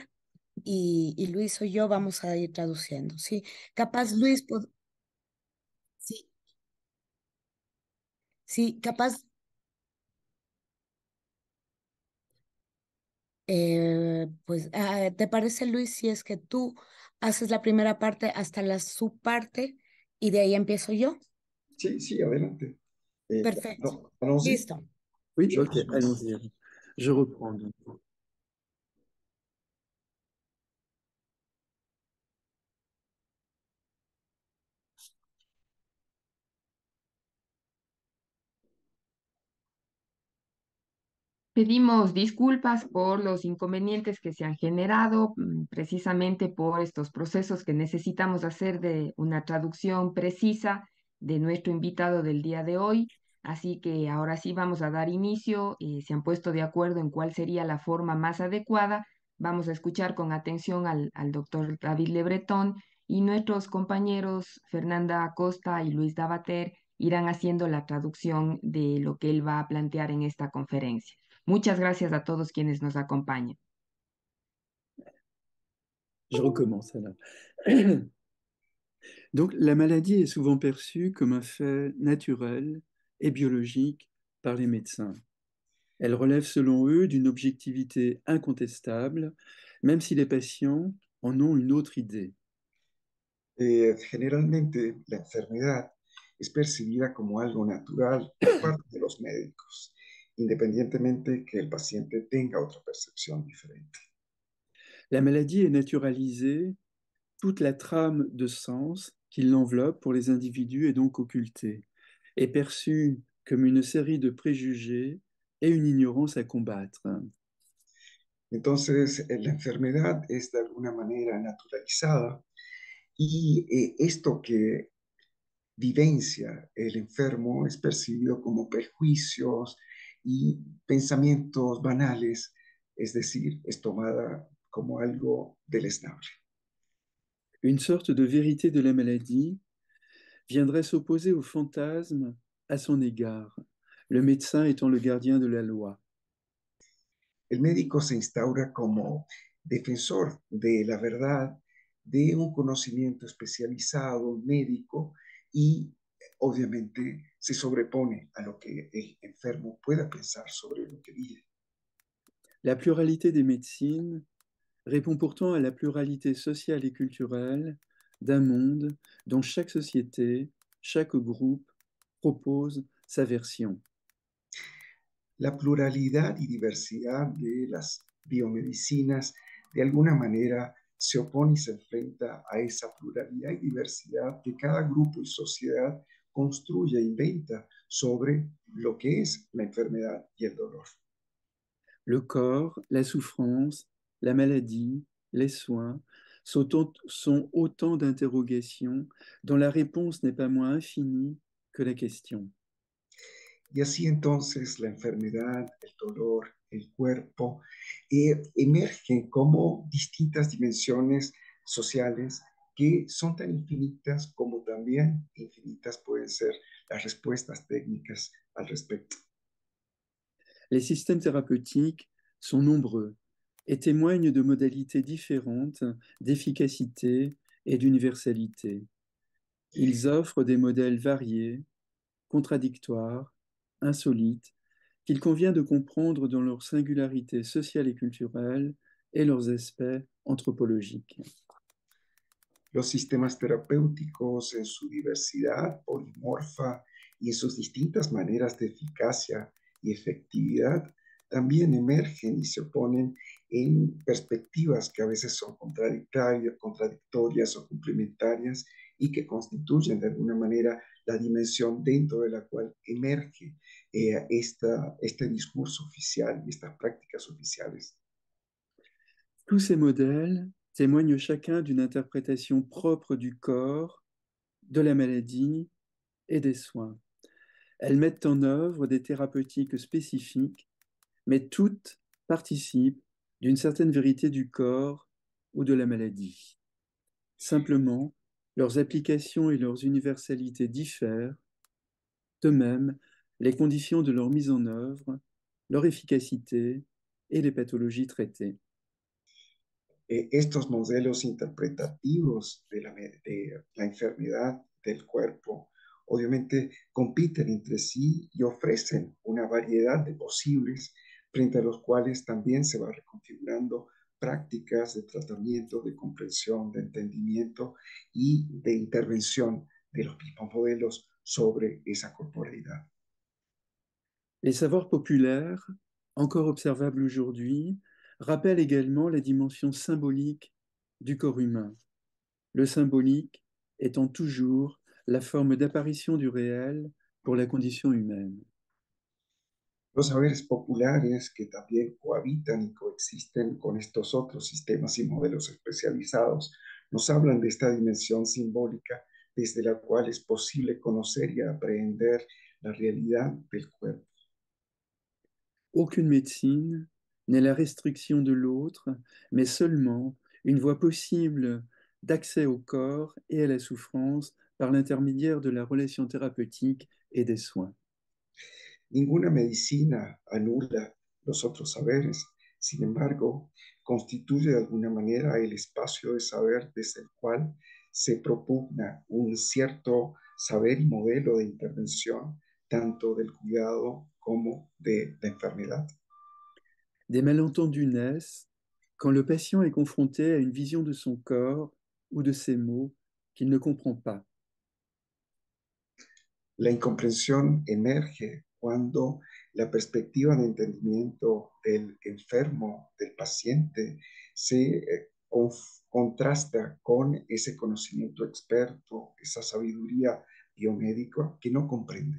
y, Luis o yo vamos a ir traduciendo, ¿sí? Capaz Luis, sí, sí, capaz, eh, pues, ah, ¿te parece Luis si es que tú haces la primera parte hasta la parte y de ahí empiezo yo? Sí, sí, adelante. Eh, Perfecto. Listo. Oui, ok, allons-y. Je reprends. Pedimos disculpas por los inconvenientes que se han generado mm, precisamente por estos procesos que necesitamos hacer de una traducción precisa de nuestro invitado del día de hoy. Así que ahora sí vamos a dar inicio. Eh, se han puesto de acuerdo en cuál sería la forma más adecuada. Vamos a escuchar con atención al, al doctor David Lebretón y nuestros compañeros Fernanda Acosta y Luis Davater irán haciendo la traducción de lo que él va a plantear en esta conferencia. Muchas gracias a todos quienes nos accompagnent. Je recommence alors. [clears throat] Donc la maladie est souvent perçue comme un fait naturel et biologique par les médecins. Elle relève selon eux d'une objectivité incontestable, même si les patients en ont une autre idée. Et eh, généralement, la enfermedad est percibida comme algo natural por parte de médicos independientemente que el paciente tenga otra percepción diferente. La maladie est naturalisée, toute la trame de sens qui l'enveloppe pour les individus est donc occultée, est perçue comme une série de préjugés et une ignorance à combattre. Entonces, eh, la enfermedad es de alguna manera naturalizada y eh, esto que vivencia el enfermo es percibido como prejuicios, y pensamientos banales, es decir, es tomada como algo del deleznable. Une sorte de vérité de la maladie viendrait s'opposer au fantasme à son égard, le médecin étant le gardien de la loi. El médico se instaura como defensor de la verdad, de un conocimiento especializado médico y obviamente se sobrepone a lo que el enfermo pueda pensar sobre lo que vive. La pluralité des médecines répond pourtant à la pluralité sociale et culturelle d'un monde dont chaque société, chaque groupe propose sa version. La pluralidad y diversidad de las biomedicinas de alguna manera se opone y se enfrenta a esa pluralidad y diversidad de cada grupo y sociedad construye, inventa sobre lo que es la enfermedad y el dolor. Le corps, la souffrance, la maladie, les soins sont, sont autant d'interrogations dont la réponse n'est pas moins infinie que la question. Y así entonces la enfermedad, el dolor, el cuerpo eh, emergen como distintas dimensiones sociales qui sont peuvent être les réponses techniques Les systèmes thérapeutiques sont nombreux et témoignent de modalités différentes d'efficacité et d'universalité. Ils offrent des modèles variés, contradictoires, insolites, qu'il convient de comprendre dans leur singularité sociale et culturelle et leurs aspects anthropologiques. los sistemas terapéuticos en su diversidad polimorfa y en sus distintas maneras de eficacia y efectividad también emergen y se oponen en perspectivas que a veces son contradictorias, contradictorias o complementarias y que constituyen de alguna manera la dimensión dentro de la cual emerge eh, este discurso oficial y estas prácticas oficiales. Tous ces témoignent chacun d'une interprétation propre du corps, de la maladie et des soins. Elles mettent en œuvre des thérapeutiques spécifiques, mais toutes participent d'une certaine vérité du corps ou de la maladie. Simplement, leurs applications et leurs universalités diffèrent, de même les conditions de leur mise en œuvre, leur efficacité et les pathologies traitées. Eh, estos modelos interpretativos de la, de la enfermedad del cuerpo, obviamente compiten entre sí y ofrecen una variedad de posibles frente a los cuales también se va reconfigurando prácticas de tratamiento, de comprensión, de entendimiento y de intervención de los mismos modelos sobre esa corporalidad. El savoirs popular, encore observable aujourd'hui, rappelle également la dimension symbolique du corps humain. Le symbolique étant toujours la forme d'apparition du réel pour la condition humaine. Los saberes populaires que también cohabitan y coexisten con estos otros sistemas y modelos especializados nos hablan de esta dimensión simbólica desde la cual es posible conocer y aprehender la realidad del cuerpo. Aucune médecine n'est la restriction de l'autre, mais seulement une voie possible d'accès au corps et à la souffrance par l'intermédiaire de la relation thérapeutique et des soins. Ninguna medicina anula los otros saberes, sin embargo, constituye de alguna manera el espacio de saber desde el cual se propugna un cierto saber y modelo de intervención, tanto del cuidado como de la enfermedad. Des malentendus naissent quand le patient est confronté à une vision de son corps ou de ses mots qu'il ne comprend pas. La émerge quand la perspective de entendimiento del enfermo, del paciente, se eh, contrasta con ese conocimiento experto, esa sabiduría biomédica que no comprende.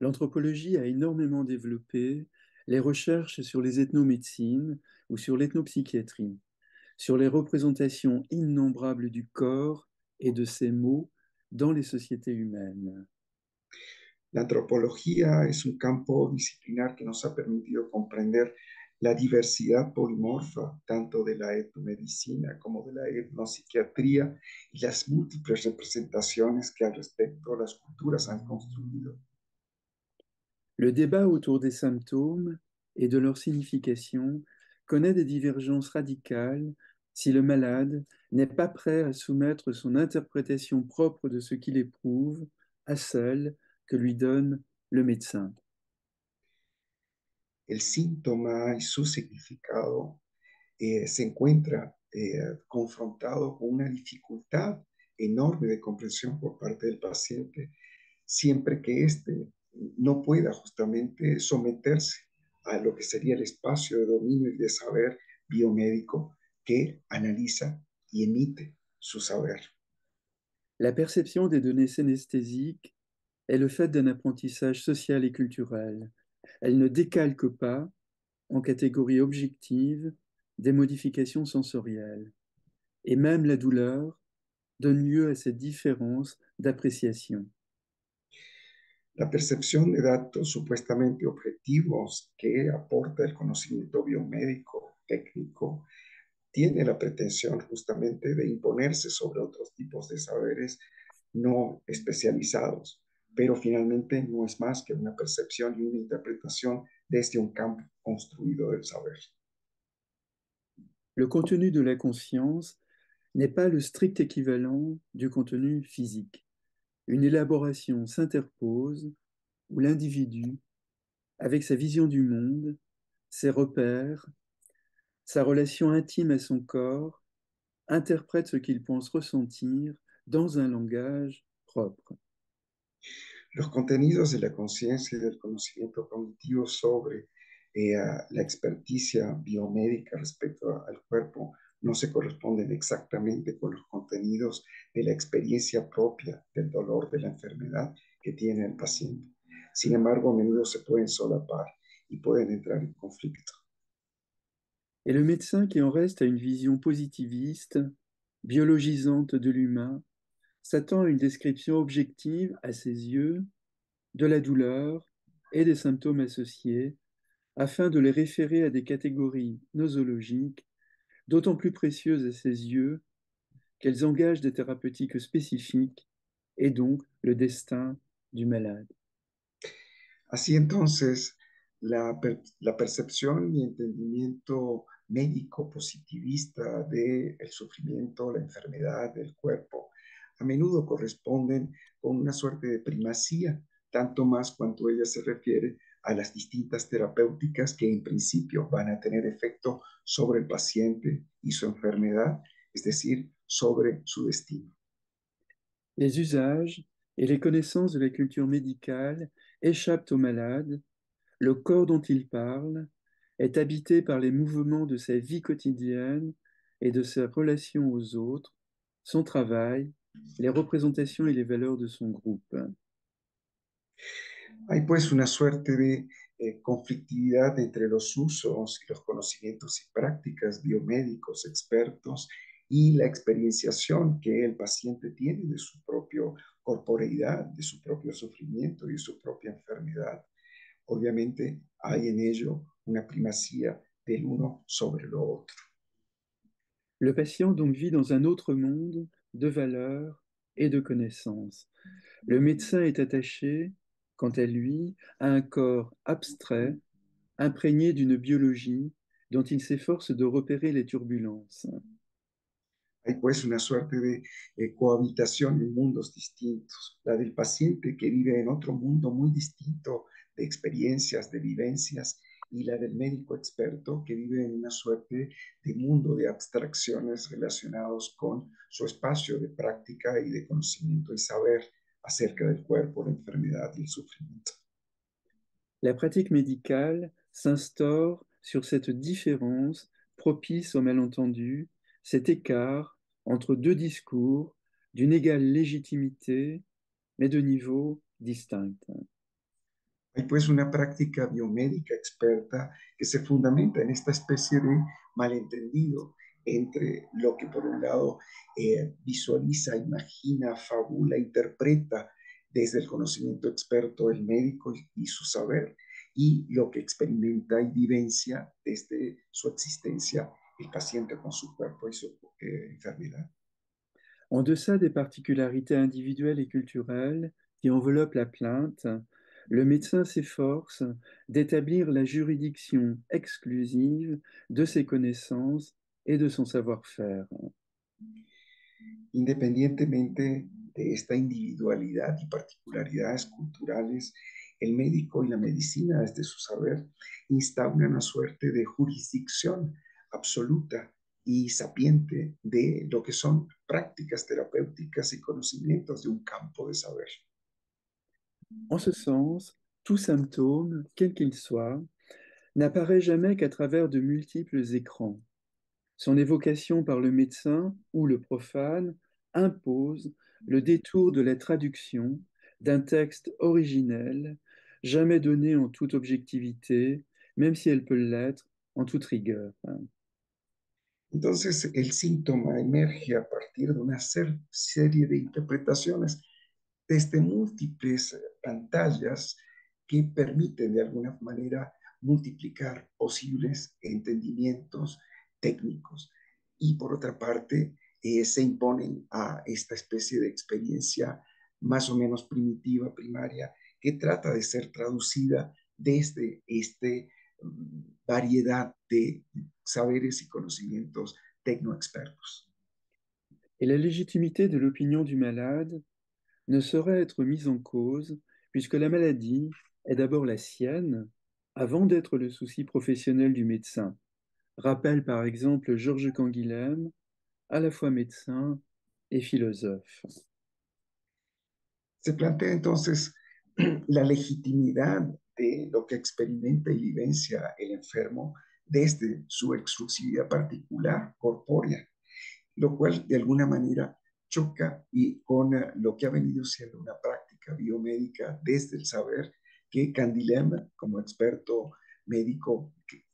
L'anthropologie a énormément développé les recherches sur les ethnomédecines ou sur l'ethnopsychiatrie, sur les représentations innombrables du corps et de ses mots dans les sociétés humaines. L'anthropologie est un campo qui nous a permis de comprendre la diversité polymorphe tanto de la etnomedicina comme de la ethnopsychiatrie y las múltiples représentations que al respecto las culturas han construido. Le débat autour des symptômes et de leur signification connaît des divergences radicales si le malade n'est pas prêt à soumettre son interprétation propre de ce qu'il éprouve à celle que lui donne le médecin. El síntoma y su significado eh, se encuentra eh, confrontado con una dificultad enorme de comprensión por parte del paciente, siempre que éste no pueda justamente someterse a lo que sería el espacio de dominio et de savoir biomédico qui analyse et emite son savoir. La perception des données synesthésiques est le fait d'un apprentissage social et culturel. Elle ne décalque pas, en catégorie objective, des modifications sensorielles. Et même la douleur donne lieu à cette différence d'appréciation. La percepción de datos supuestamente objetivos que aporta el conocimiento biomédico, técnico, tiene la pretensión justamente de imponerse sobre otros tipos de saberes no especializados, pero finalmente no es más que una percepción y una interpretación desde un campo construido del saber. El contenido de la conciencia no es el strict équivalent del contenido físico. une élaboration s'interpose où l'individu, avec sa vision du monde, ses repères, sa relation intime à son corps, interprète ce qu'il pense ressentir dans un langage propre. Los contenidos de la conscience y del conocimiento cognitivo sobre et eh, la experticia biomédica respecto al cuerpo ne se corresponden exactamente con los contenidos de la experiencia propia del dolor de la enfermedad que tiene el paciente. Sin embargo, a menudo se pueden solapar y pueden entrar en conflicto. Et le médecin qui en reste à une vision positiviste, biologisante de l'humain, s'attend à une description objective à ses yeux de la douleur et des symptômes associés, afin de les référer à des catégories nosologiques d'autant plus précieuses à ses yeux qu'elles engagent des thérapeutiques spécifiques et donc le destin du malade. Ainsi, entonces, la, perception la percepción y entendimiento médico positivista del sufrimiento, la enfermedad, del cuerpo, a menudo corresponden con una suerte de primacía, tanto más cuanto ella se refiere à las distintas terapéuticas que en principio van a tener efecto sobre el paciente y su enfermedad, es decir, sobre su destino. Les usages et les connaissances de la culture médicale échappent au malade, le corps dont il parle est habité par les mouvements de sa vie quotidienne et de sa relation aux autres, son travail, les représentations et les valeurs de son groupe. Hay pues una suerte de eh, conflictividad entre los usos y los conocimientos y prácticas biomédicos expertos y la experienciación que el paciente tiene de su propia corporeidad, de su propio sufrimiento y de su propia enfermedad. Obviamente hay en ello una primacía del uno sobre lo otro. Le patient donc vit dans un autre monde de valeurs et de connaissances. Le médecin est attaché quant à lui, a un corps abstrait, imprégné d'une biologie dont il s'efforce de repérer les turbulences. Hay pues una suerte de eh, cohabitation en mundos distintos, la del paciente que vive en otro mundo muy distinto de experiencias, de vivencias, y la del médico experto que vive en una suerte de mundo de abstracciones relacionados con su espacio de práctica y de conocimiento y saber la La pratique médicale s'instaure sur cette différence propice au malentendu, cet écart entre deux discours d'une égale légitimité, mais de niveaux distincts. Hay pues una práctica biomédica experta que se fundamenta en esta especie de malentendido entre lo que por un lado eh, visualiza, imagina, fabula, interpreta desde el conocimiento experto del médico y, y su saber, y lo que experimenta y vivencia desde su existencia el paciente con su cuerpo y su eh, enfermedad. En deçà des particularités individuelles et culturelles qui enveloppent la plainte, le médecin s'efforce d'établir la juridiction exclusive de ses connaissances et de son savoir-faire. Independientemente de esta individualidad y particularidades culturales, el médico y la medicina, desde su saber, instauran una suerte de jurisdicción absoluta y sapiente de lo que son prácticas terapéuticas y conocimientos de un campo de saber. En ce sens, tout symptôme, quel qu'il soit, n'apparaît jamais qu'à travers de multiples écrans. Son évocation par le médecin ou le profane impose le détour de la traduction d'un texte originel, jamais donné en toute objectivité, même si elle peut l'être en toute rigueur. Entonces, el síntoma emerge a partir de una serie de interpretaciones desde múltiples pantallas que permite, de alguna manera multiplicar posibles entendimientos técnicos y por otra parte eh, se imponen a esta especie de experiencia más o menos primitiva, primaria, que trata de ser traducida desde esta mm, variedad de saberes y conocimientos tecnoexpertos. Y la legitimidad de l'opinion du malade ne saurait être mise en cause puisque la maladie est d'abord la sienne avant d'être le souci professionnel du médecin rappelle por ejemplo, Georges Canguilhem, a la fois médecin y filósofo. Se plantea entonces [clears throat] la legitimidad de lo que experimenta y vivencia el enfermo desde su exclusividad particular, corpórea, lo cual de alguna manera choca y con lo que ha venido siendo una práctica biomédica desde el saber que Candilema, como experto médico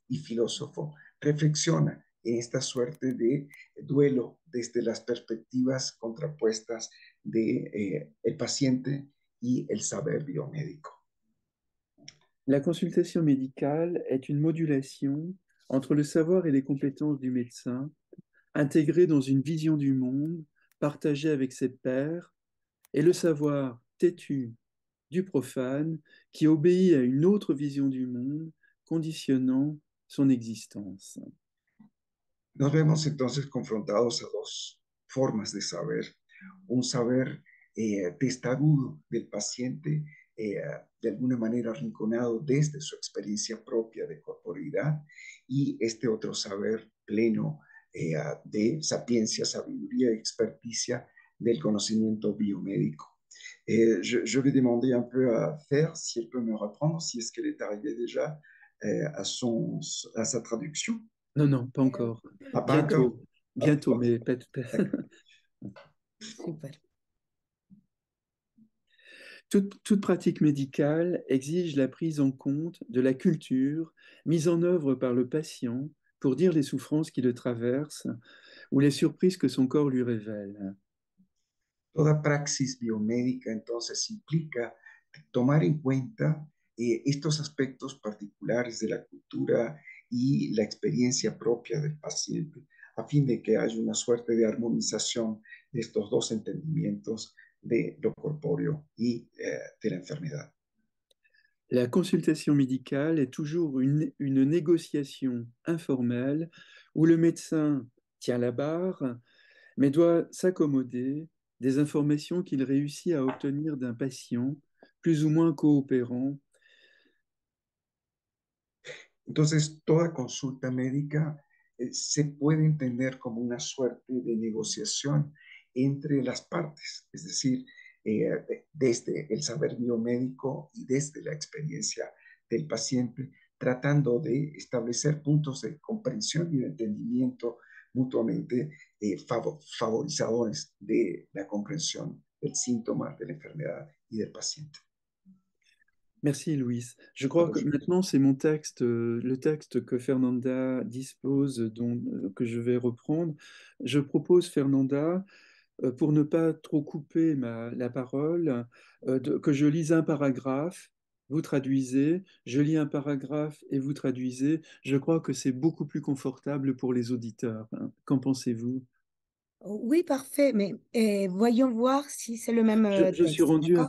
y filósofo, réflexionne en esta suerte de duelo desde las perspectivas contrapuestas de eh, el paciente y el saber biomédico. La consultation médicale est une modulation entre le savoir et les compétences du médecin, intégrée dans une vision du monde partagée avec ses pairs, et le savoir têtu du profane qui obéit à une autre vision du monde conditionnant son existencia. Nos vemos entonces confrontados a dos formas de saber. Un saber eh, del paciente, eh, de alguna manera arrinconado desde su experiencia propia de corporeidad, y este otro saber pleno eh, de sapiencia, sabiduría y experticia del conocimiento biomédico. Yo eh, je, je, vais un peu à Fer si elle peut me reprendre, si est-ce qu'elle est arrivée déjà. à, son, à sa traduction Non, non, pas encore. Ah, bientôt, bientôt ah, mais pas tout à Toute, toute, pratique médicale exige la prise en compte de la culture mise en œuvre par le patient pour dire les souffrances qui le traversent ou les surprises que son corps lui révèle. Toda praxis biomédica entonces implica tomar en cuenta eh, estos aspectos particulares de la culture et la experiencia propia del paciente, a fin de que haya una suerte de armonización de estos dos entendimientos de lo corpóreo y eh, de la enfermedad. La consultation médicale est toujours une, négociation informelle où le médecin tient la barre, mais doit s'accommoder des informations qu'il réussit à obtenir d'un patient, plus ou moins coopérant Entonces, toda consulta médica eh, se puede entender como una suerte de negociación entre las partes, es decir, eh, desde el saber biomédico y desde la experiencia del paciente, tratando de establecer puntos de comprensión y de entendimiento mutuamente eh, favorizadores de la comprensión del síntoma de la enfermedad y del paciente. Merci Louis. Je crois que maintenant c'est mon texte, euh, le texte que Fernanda dispose, euh, dont, euh, que je vais reprendre. Je propose Fernanda, pour ne pas trop couper la parole, que je lise un paragraphe, vous traduisez, je lis un paragraphe et vous traduisez. Je crois que c'est beaucoup plus confortable pour les auditeurs. Hein. Qu'en pensez-vous Oh, oui, parfait, mais voyons voir si c'est le même. Je, euh, je suis rendu hein.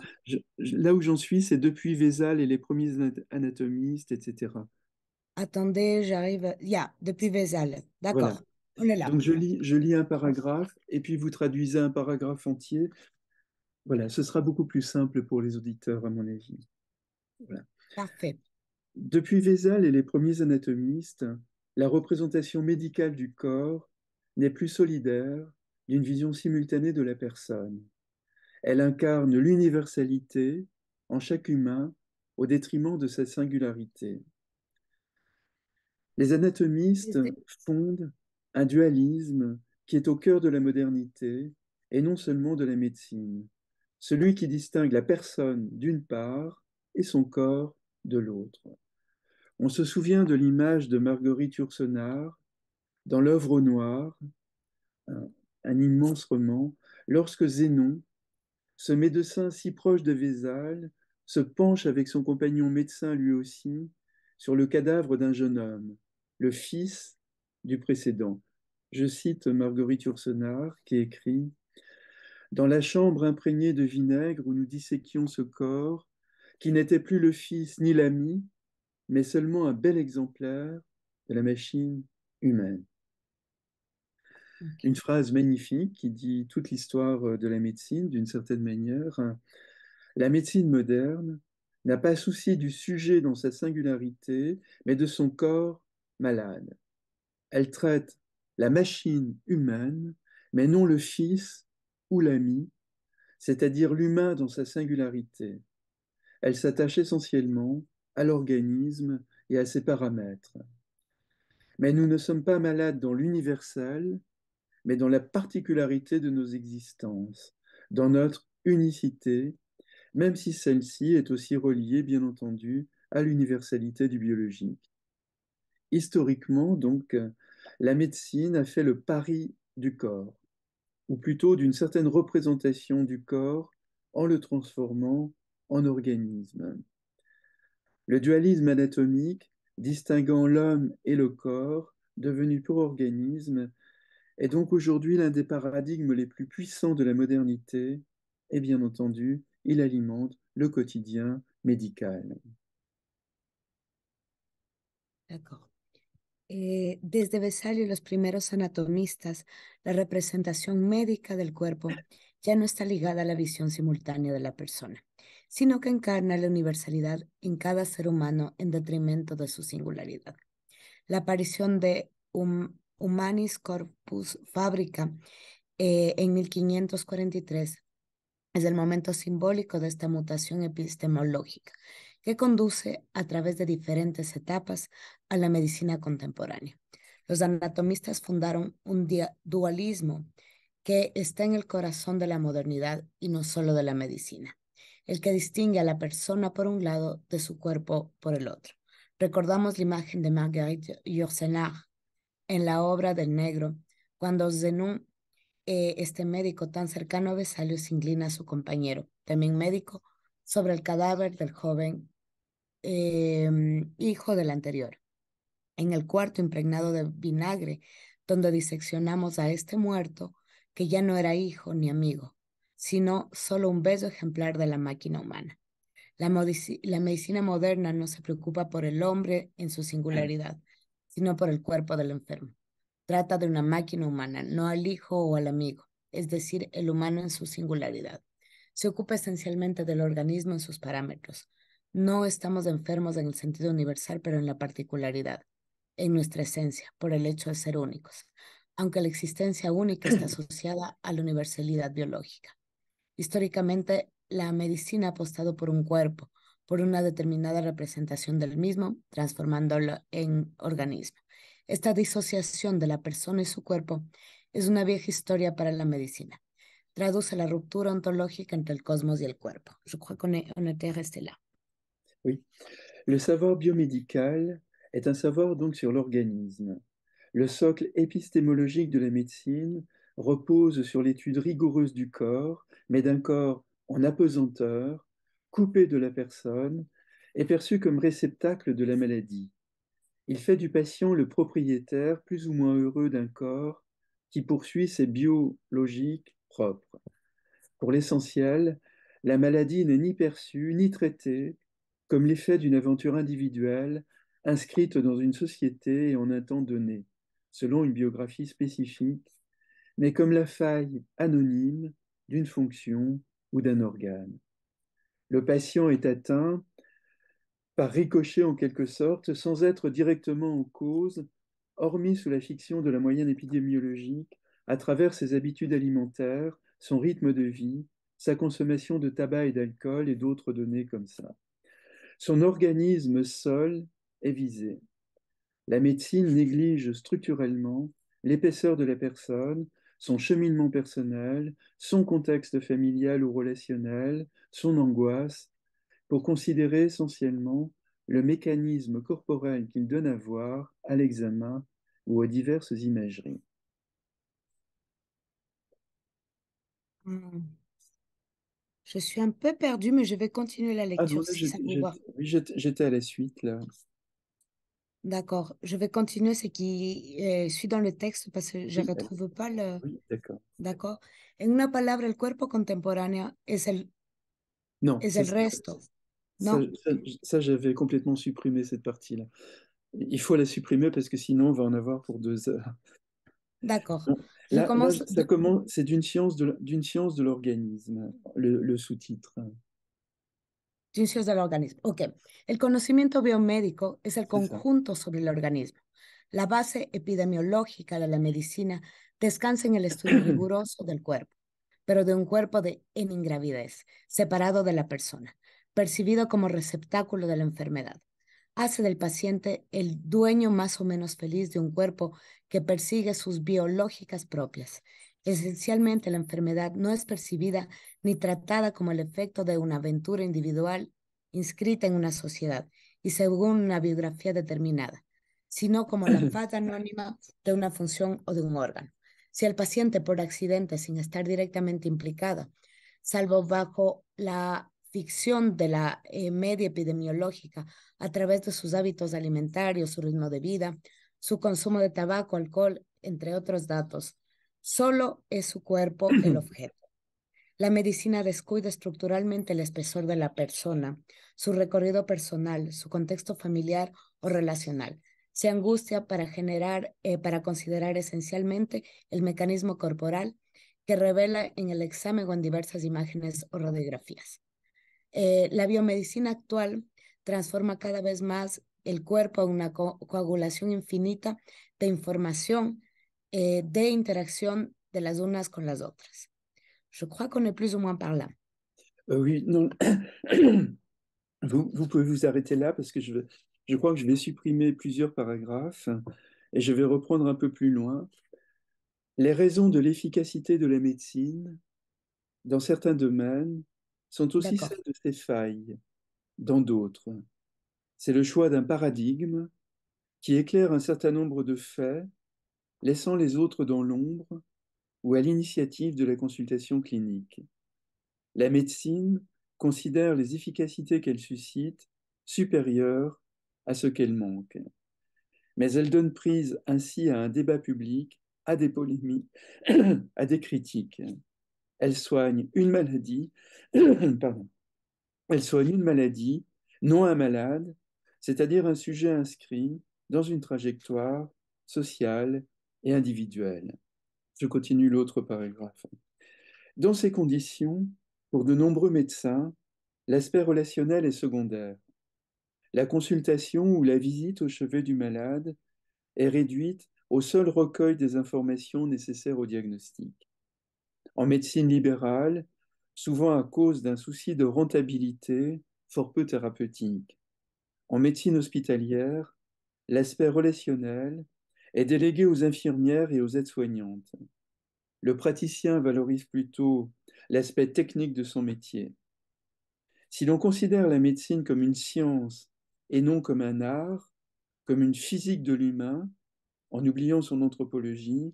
là où j'en suis, c'est depuis Vézal et les premiers anatomistes, etc. Attendez, j'arrive. Il depuis Vézal. D'accord. je lis, un paragraphe et puis vous traduisez un paragraphe entier. Voilà, ce sera beaucoup plus simple pour les auditeurs, à mon avis. Voilà. Parfait. Depuis Vézal et les premiers anatomistes, la représentation médicale du corps n'est plus solidaire d'une vision simultanée de la personne. Elle incarne l'universalité en chaque humain au détriment de sa singularité. Les anatomistes fondent un dualisme qui est au cœur de la modernité et non seulement de la médecine, celui qui distingue la personne d'une part et son corps de l'autre. On se souvient de l'image de Marguerite Yourcenar dans L'œuvre au noir, hein, un immense roman, lorsque Zénon, ce médecin si proche de Vézal, se penche avec son compagnon médecin lui aussi sur le cadavre d'un jeune homme, le fils du précédent. Je cite Marguerite Yourcenar qui écrit Dans la chambre imprégnée de vinaigre où nous disséquions ce corps, qui n'était plus le fils ni l'ami, mais seulement un bel exemplaire de la machine humaine une phrase magnifique qui dit toute l'histoire euh, de la médecine d'une certaine manière. Hein. La médecine moderne n'a pas souci du sujet dans sa singularité, mais de son corps malade. Elle traite la machine humaine, mais non le fils ou l'ami, c'est-à-dire l'humain dans sa singularité. Elle s'attache essentiellement à l'organisme et à ses paramètres. Mais nous ne sommes pas malades dans l'universel, mais dans la particularité de nos existences, dans notre unicité, même si celle-ci est aussi reliée, bien entendu, à l'universalité du biologique. Historiquement, donc, la médecine a fait le pari du corps, ou plutôt d'une certaine représentation du corps en le transformant en organisme. Le dualisme anatomique, distinguant l'homme et le corps, devenu pour organisme, est donc aujourd'hui l'un des paradigmes les plus puissants de la modernité et bien entendu, il alimente le quotidien médical. D'accord. Eh, desde Vesalio y los primeros anatomistas, la representación médica del cuerpo ya no está ligada a la visión simultánea de la persona, sino que encarna la universalidad en cada ser humano en detrimento de su singularidad. La aparición de un Humanis Corpus Fabrica eh, en 1543. Es el momento simbólico de esta mutación epistemológica que conduce a través de diferentes etapas a la medicina contemporánea. Los anatomistas fundaron un dualismo que está en el corazón de la modernidad y no solo de la medicina, el que distingue a la persona por un lado de su cuerpo por el otro. Recordamos la imagen de Marguerite Yourcenar en la obra del negro, cuando Zenú, eh, este médico tan cercano a Besalio, inclina a su compañero, también médico, sobre el cadáver del joven em, hijo del anterior. En el cuarto impregnado de vinagre, donde diseccionamos a este muerto, que ya no era hijo ni amigo, sino solo un bello ejemplar de la máquina humana. la medicina moderna no se preocupa por el hombre en su singularidad, sino por el cuerpo del enfermo. Trata de una máquina humana, no al hijo o al amigo, es decir, el humano en su singularidad. Se ocupa esencialmente del organismo en sus parámetros. No estamos enfermos en el sentido universal, pero en la particularidad, en nuestra esencia, por el hecho de ser únicos, aunque la existencia única está [clears throat] asociada a la universalidad biológica. Históricamente, la medicina ha apostado por un cuerpo, por una determinada representación del mismo, transformándolo en organisme. Esta disociación de la persona y su cuerpo es una vieja historia para la médecine. Traduce la rupture ontologique entre le cosmos et le corps. Je crois qu'on était resté là. Oui. Le savoir biomédical est un savoir donc sur l'organisme. Le socle épistémologique de la médecine repose sur l'étude rigoureuse du corps, mais d'un corps en apesanteur coupé de la personne, est perçu comme réceptacle de la maladie. Il fait du patient le propriétaire plus ou moins heureux d'un corps qui poursuit ses biologiques propres. Pour l'essentiel, la maladie n'est ni perçue ni traitée comme l'effet d'une aventure individuelle inscrite dans une société et en un temps donné, selon une biographie spécifique, mais comme la faille anonyme d'une fonction ou d'un organe le patient est atteint par ricochet en quelque sorte, sans être directement en cause, hormis sous la fiction de la moyenne épidémiologique, à travers ses habitudes alimentaires, son rythme de vie, sa consommation de tabac et d'alcool et d'autres données comme ça. Son organisme seul est visé. La médecine néglige structurellement l'épaisseur de la personne son cheminement personnel, son contexte familial ou relationnel, son angoisse, pour considérer essentiellement le mécanisme corporel qu'il donne à voir à l'examen ou aux diverses imageries. Hmm. Je suis un peu perdue, mais je vais continuer la lecture. j'étais à la suite, là. D'accord. Je vais continuer ce qui eh, suit dans le texte parce que je ne retrouve pas le. Oui, d'accord. D'accord. En une parole, le cuerpo contemporáneo es el. Non. le reste. resto. non. Ça, j'avais complètement supprimé cette partie-là. Il faut la supprimer parce que sinon, on va en avoir pour deux heures. D'accord. C'est d'une science de, d'une science de l'organisme, le sous-titre. del organismo. Ok, el conocimiento biomédico es el conjunto sobre el organismo. La base epidemiológica de la medicina descansa en el estudio [clears throat] riguroso del cuerpo, pero de un cuerpo de, en ingravidez, separado de la persona, percibido como receptáculo de la enfermedad. Hace del paciente el dueño más o menos feliz de un cuerpo que persigue sus biológicas propias Esencialmente la enfermedad no es percibida ni tratada como el efecto de una aventura individual inscrita en una sociedad y según una biografía determinada, sino como la [clears throat] falta anónima de una función o de un órgano. Si el paciente por accidente, sin estar directamente implicada, salvo bajo la ficción de la eh, media epidemiológica a través de sus hábitos alimentarios, su ritmo de vida, su consumo de tabaco, alcohol, entre otros datos, Solo es su cuerpo el objeto. La medicina descuida estructuralmente el espesor de la persona, su recorrido personal, su contexto familiar o relacional. Se angustia para generar, eh, para considerar esencialmente el mecanismo corporal que revela en el examen o en diversas imágenes o radiografías. Eh, la biomedicina actual transforma cada vez más el cuerpo a una coagulación infinita de información et eh, des interactions de les unes avec les autres. Je crois qu'on est plus ou moins par là. Euh, oui, non. [coughs] Vous, pouvez vous arrêter là parce que je, je crois que je vais supprimer plusieurs paragraphes et je vais reprendre un peu plus loin. Les raisons de l'efficacité de la médecine dans certains domaines sont aussi celles de ses failles dans d'autres. C'est le choix d'un paradigme qui éclaire un certain nombre de faits laissant les autres dans l'ombre ou à l'initiative de la consultation clinique. La médecine considère les efficacités qu'elle suscite supérieures à ce qu'elle manque. Mais elle donne prise ainsi à un débat public, à des polémiques, [coughs] à des critiques. Elle soigne une maladie, [coughs] Elle soigne une maladie, non un malade, c'est-à-dire un sujet inscrit dans une trajectoire sociale et individuelle. Je continue l'autre paragraphe. Dans ces conditions, pour de nombreux médecins, l'aspect relationnel est secondaire. La consultation ou la visite au chevet du malade est réduite au seul recueil des informations nécessaires au diagnostic. En médecine libérale, souvent à cause d'un souci de rentabilité fort peu thérapeutique. En médecine hospitalière, l'aspect relationnel est délégué aux infirmières et aux aides-soignantes. Le praticien valorise plutôt l'aspect technique de son métier. Si l'on considère la médecine comme une science et non comme un art, comme une physique de l'humain, en oubliant son anthropologie,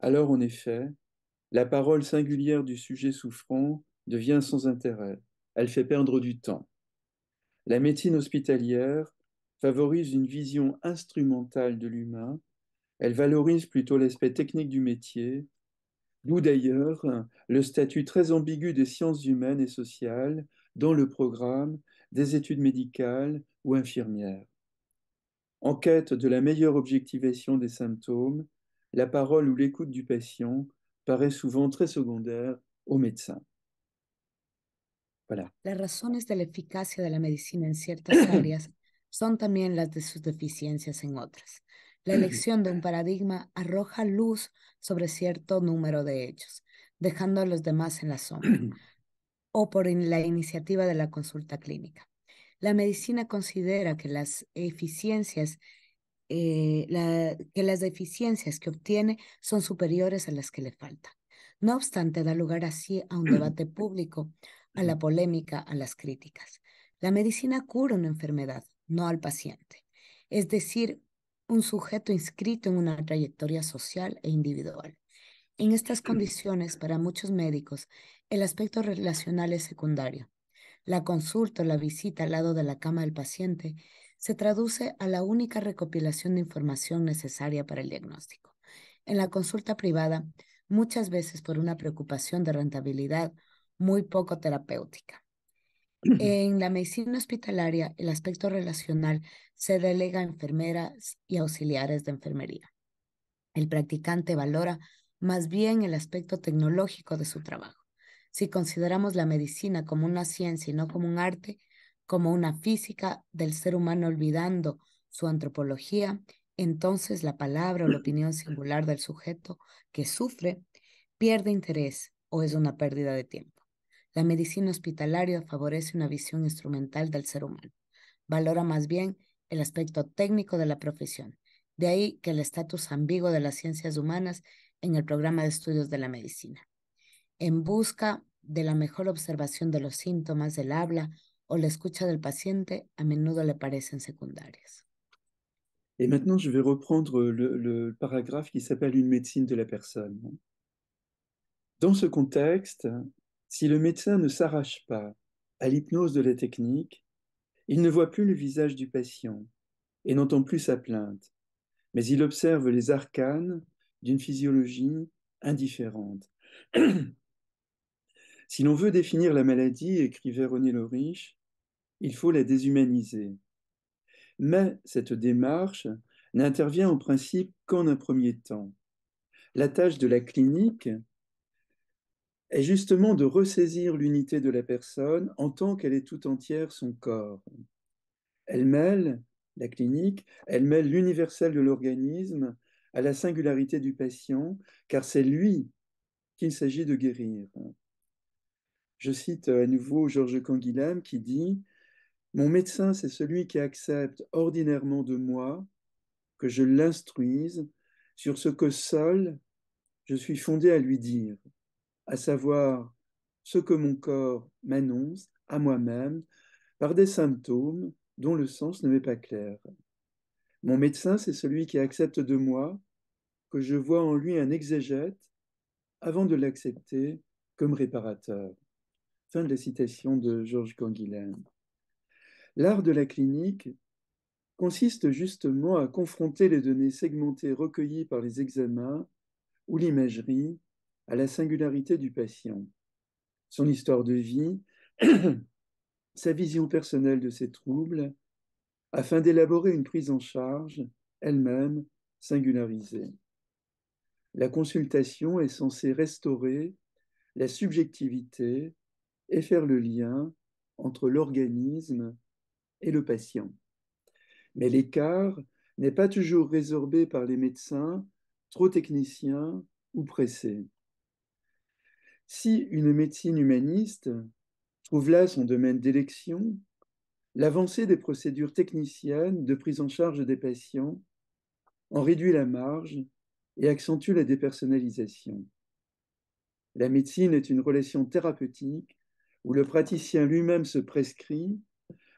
alors en effet, la parole singulière du sujet souffrant devient sans intérêt, elle fait perdre du temps. La médecine hospitalière favorise une vision instrumentale de l'humain elle valorise plutôt l'aspect technique du métier, d'où d'ailleurs le statut très ambigu des sciences humaines et sociales dans le programme des études médicales ou infirmières. En quête de la meilleure objectivation des symptômes, la parole ou l'écoute du patient paraît souvent très secondaire au médecin. Voilà. de l'efficacité de la médecine en certaines áreas sont aussi de en d'autres. La elección de un paradigma arroja luz sobre cierto número de hechos, dejando a los demás en la sombra, [clears throat] o por la iniciativa de la consulta clínica. La medicina considera que las eficiencias eh, que las deficiencias que obtiene son superiores a las que le faltan. No obstante, da lugar así a un [clears throat] debate público, a la polémica, a las críticas. La medicina cura una enfermedad, no al paciente. Es decir, un sujeto inscrito en una trayectoria social e individual. En estas mm. condiciones, para muchos médicos, el aspecto relacional es secundario. La consulta o la visita al lado de la cama del paciente se traduce a la única recopilación de información necesaria para el diagnóstico. En la consulta privada, muchas veces por una preocupación de rentabilidad muy poco terapéutica. En la medicina hospitalaria, el aspecto relacional se delega a enfermeras y auxiliares de enfermería. El practicante valora más bien el aspecto tecnológico de su trabajo. Si consideramos la medicina como una ciencia y no como un arte, como una física del ser humano olvidando su antropología, entonces la palabra o la [clears throat] opinión singular del sujeto que sufre pierde interés o es una pérdida de tiempo. La medicina hospitalaria favorece una visión instrumental del ser humano. Valora más bien el aspecto técnico de la profesión. De ahí que el estatus ambiguo de las ciencias humanas en el programa de estudios de la medicina. En busca de la mejor observación de los síntomas del habla o la escucha del paciente, a menudo le parecen secundarias. Et maintenant, je vais reprendre le, le paragraphe qui s'appelle Une médecine de la personne. Dans ce contexte, Si le médecin ne s'arrache pas à l'hypnose de la technique, il ne voit plus le visage du patient et n'entend plus sa plainte, mais il observe les arcanes d'une physiologie indifférente. [clears throat] si l'on veut définir la maladie, écrivait René Loriche, il faut la déshumaniser. Mais cette démarche n'intervient en principe qu'en un premier temps. La tâche de la clinique est justement de ressaisir l'unité de la personne en tant qu'elle est tout entière son corps. Elle mêle la clinique, elle mêle l'universel de l'organisme à la singularité du patient, car c'est lui qu'il s'agit de guérir. Je cite euh, à nouveau Georges Canguilhem qui dit Mon médecin, c'est celui qui accepte ordinairement de moi que je l'instruise sur ce que seul je suis fondé à lui dire à savoir ce que mon corps m'annonce à moi-même par des symptômes dont le sens ne m'est pas clair. Mon médecin, c'est celui qui accepte de moi que je vois en lui un exégète avant de l'accepter comme réparateur. Fin de la citation de Georges Canguilhem. L'art de la clinique consiste justement à confronter les données segmentées recueillies par les examens ou l'imagerie à la singularité du patient, son histoire de vie, [clears throat] sa vision personnelle de ses troubles, afin d'élaborer une prise en charge elle-même singularisée. La consultation est censée restaurer la subjectivité et faire le lien entre l'organisme et le patient. Mais l'écart n'est pas toujours résorbé par les médecins trop techniciens ou pressés. Si une médecine humaniste trouve là son domaine d'élection, l'avancée des procédures techniciennes de prise en charge des patients en réduit la marge et accentue la dépersonnalisation. La médecine est une relation thérapeutique où le praticien lui-même se prescrit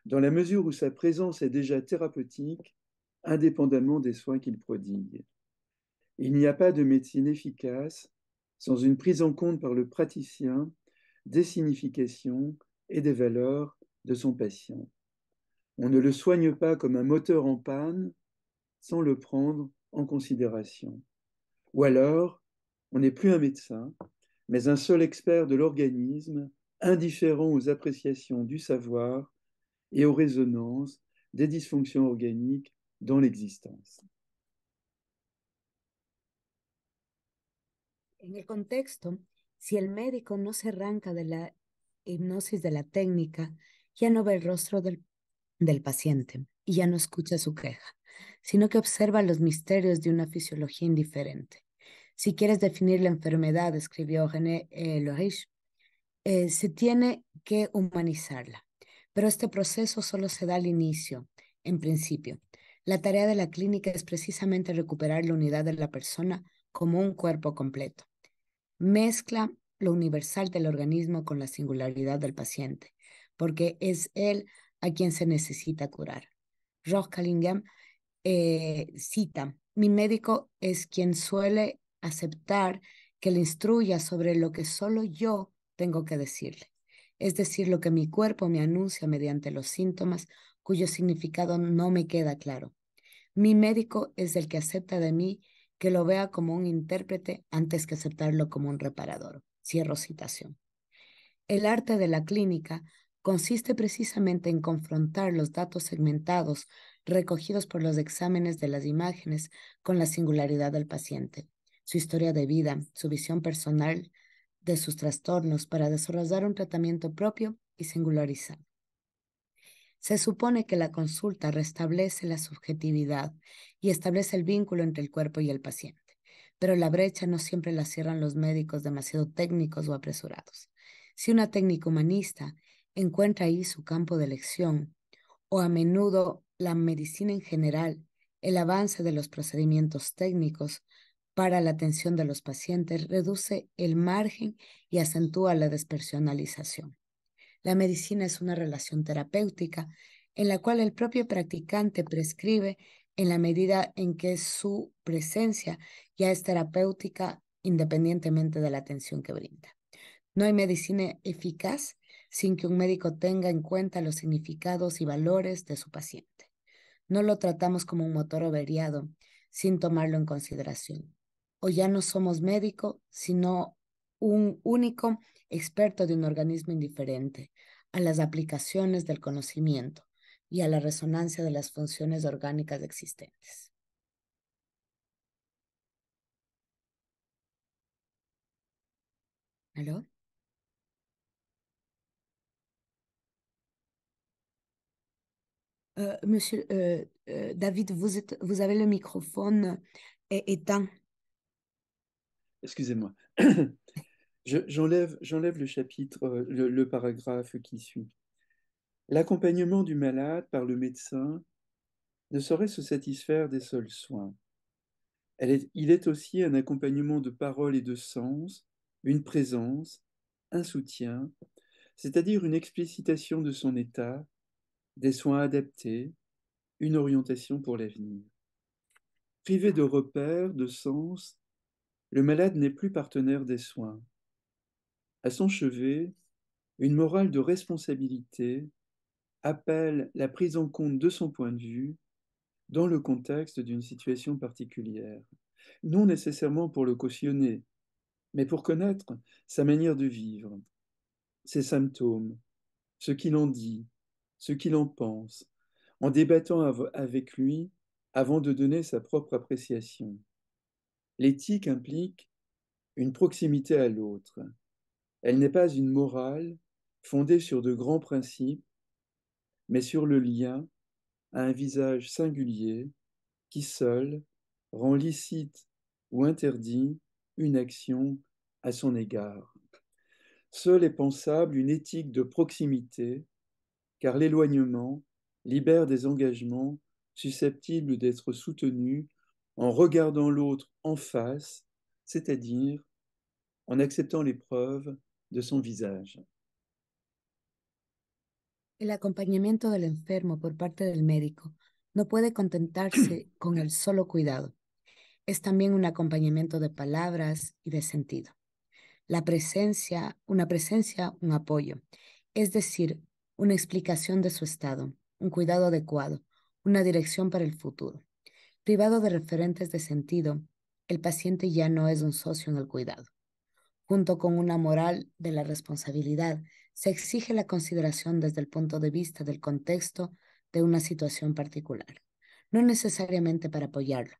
dans la mesure où sa présence est déjà thérapeutique, indépendamment des soins qu'il prodigue. Il n'y a pas de médecine efficace sans une prise en compte par le praticien des significations et des valeurs de son patient. On ne le soigne pas comme un moteur en panne sans le prendre en considération. Ou alors, on n'est plus un médecin, mais un seul expert de l'organisme, indifférent aux appréciations du savoir et aux résonances des dysfonctions organiques dans l'existence. En el contexto, si el médico no se arranca de la hipnosis de la técnica, ya no ve el rostro del, paciente y ya no escucha su queja, sino que observa los misterios de una fisiología indiferente. Si quieres definir la enfermedad, escribió René eh, eh, se tiene que humanizarla, pero este proceso solo se da al inicio, en principio. La tarea de la clínica es precisamente recuperar la unidad de la persona como un cuerpo completo mezcla lo universal del organismo con la singularidad del paciente, porque es él a quien se necesita curar. Roch Callingham eh, cita, mi médico es quien suele aceptar que le instruya sobre lo que solo yo tengo que decirle, es decir, lo que mi cuerpo me anuncia mediante los síntomas cuyo significado no me queda claro. Mi médico es el que acepta de mí que lo vea como un intérprete antes que aceptarlo como un reparador. Cierro citación. El arte de la clínica consiste precisamente en confrontar los datos segmentados recogidos por los exámenes de las imágenes con la singularidad del paciente, su historia de vida, su visión personal de sus trastornos para desarrollar un tratamiento propio y singularizado. Se supone que la consulta restablece la subjetividad y establece el vínculo entre el cuerpo y el paciente, pero la brecha no siempre la cierran los médicos demasiado técnicos o apresurados. Si una técnica humanista encuentra ahí su campo de elección, o a menudo la medicina en general, el avance de los procedimientos técnicos para la atención de los pacientes reduce el margen y acentúa la despersonalización. La medicina es una relación terapéutica en la cual el propio practicante prescribe en la medida en que su presencia ya es terapéutica independientemente de la atención que brinda. No hay medicina eficaz sin que un médico tenga en cuenta los significados y valores de su paciente. No lo tratamos como un motor averiado sin tomarlo en consideración. O ya no somos médico sino un único experto de un organismo indiferente a las aplicaciones del conocimiento y a la resonancia de las funciones orgánicas existentes. ¿Aló? Euh, monsieur euh, euh, David, vous, êtes, vous avez le microphone euh, éteint. Excusez-moi. J'enlève le chapitre, euh, le, paragraphe qui suit. L'accompagnement du malade par le médecin ne saurait se satisfaire des seuls soins. il est aussi un accompagnement de paroles et de sens, une présence, un soutien, c'est-à-dire une explicitation de son état, des soins adaptés, une orientation pour l'avenir. Privé de repères, de sens, le malade n'est plus partenaire des soins. À son chevet, une morale de responsabilité appelle la prise en compte de son point de vue dans le contexte d'une situation particulière, non nécessairement pour le cautionner, mais pour connaître sa manière de vivre, ses symptômes, ce qu'il en dit, ce qu'il en pense, en débattant avec lui avant de donner sa propre appréciation. L'éthique implique une proximité à l'autre, elle n'est pas une morale fondée sur de grands principes, mais sur le lien à un visage singulier qui seul rend licite ou interdit une action à son égard. Seule est pensable une éthique de proximité, car l'éloignement libère des engagements susceptibles d'être soutenus en regardant l'autre en face, c'est-à-dire en acceptant l'épreuve de visage. El acompañamiento del enfermo por parte del médico no puede contentarse [clears throat] con el solo cuidado. Es también un acompañamiento de palabras y de sentido. La presencia, una presencia, un apoyo, es decir, una explicación de su estado, un cuidado adecuado, una dirección para el futuro. Privado de referentes de sentido, el paciente ya no es un socio en el cuidado junto con una moral de la responsabilidad, se exige la consideración desde el punto de vista del contexto de una situación particular, no necesariamente para apoyarlo,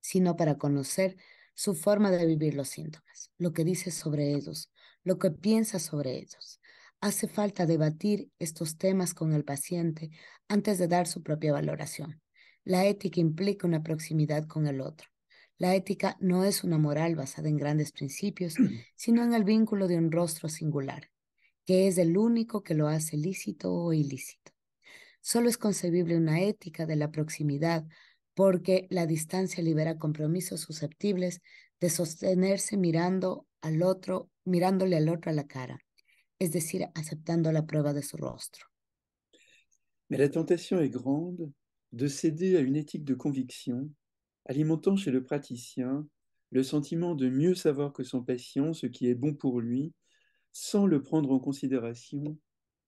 sino para conocer su forma de vivir los síntomas, lo que dice sobre ellos, lo que piensa sobre ellos. Hace falta debatir estos temas con el paciente antes de dar su propia valoración. La ética implica una proximidad con el otro, la ética no es una moral basada en grandes principios, [clears throat] sino en el vínculo de un rostro singular, que es el único que lo hace lícito o ilícito. Solo es concebible una ética de la proximidad porque la distancia libera compromisos susceptibles de sostenerse mirando al otro, mirándole al otro a la cara, es decir, aceptando la prueba de su rostro. Pero la tentación es grande de ceder a una ética de convicción alimentant chez le praticien le sentiment de mieux savoir que son patient ce qui est bon pour lui, sans le prendre en considération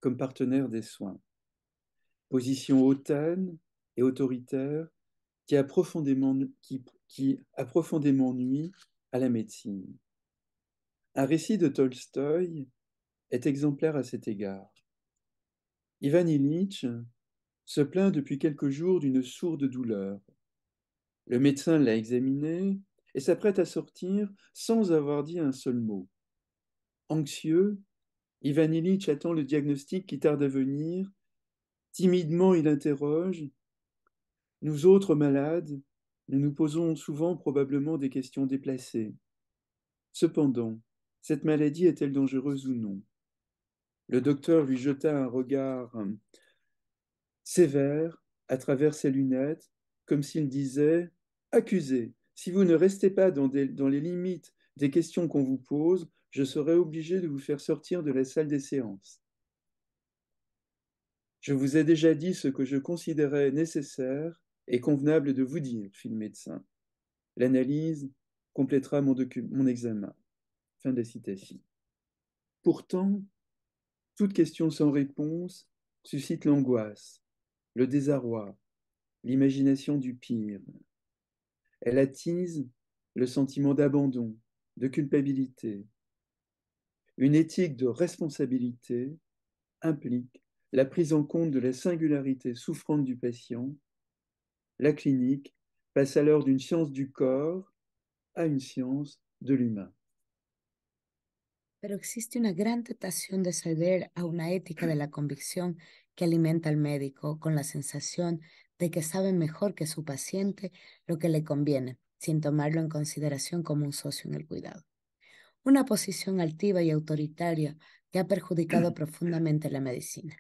comme partenaire des soins. Position hautaine et autoritaire qui a profondément, qui, à la médecine. Un récit de Tolstoï est exemplaire à cet égard. Ivan Ilitch se plaint depuis quelques jours d'une sourde douleur, le médecin l'a examiné et s'apprête à sortir sans avoir dit un seul mot. Anxieux, Ivan attend le diagnostic qui tarde à venir. Timidement, il interroge. Nous autres malades, nous nous posons souvent probablement des questions déplacées. Cependant, cette maladie est-elle dangereuse ou non Le docteur lui jeta un regard euh, sévère à travers ses lunettes comme s'il disait Accusé, si vous ne restez pas dans, les limites des questions qu'on vous pose, je serai obligé de vous faire sortir de la salle des séances. Je vous ai déjà dit ce que je considérais nécessaire et convenable de vous dire, fit le médecin. L'analyse complétera mon, mon examen. Fin de citation. Pourtant, toute question sans réponse suscite l'angoisse, le désarroi, l'imagination du pire. Elle attise le sentiment d'abandon, de culpabilité. Une éthique de responsabilité implique la prise en compte de la singularité souffrante du patient. La clinique passe alors d'une science du corps à une science de l'humain. Pero existe una gran tentación de ceder a una ética de la convicción que alimenta al médico con la sensación de que sabe mejor que su paciente lo que le conviene, sin tomarlo en consideración como un socio en el cuidado. Una posición altiva y autoritaria que ha perjudicado [clears throat] profundamente la medicina.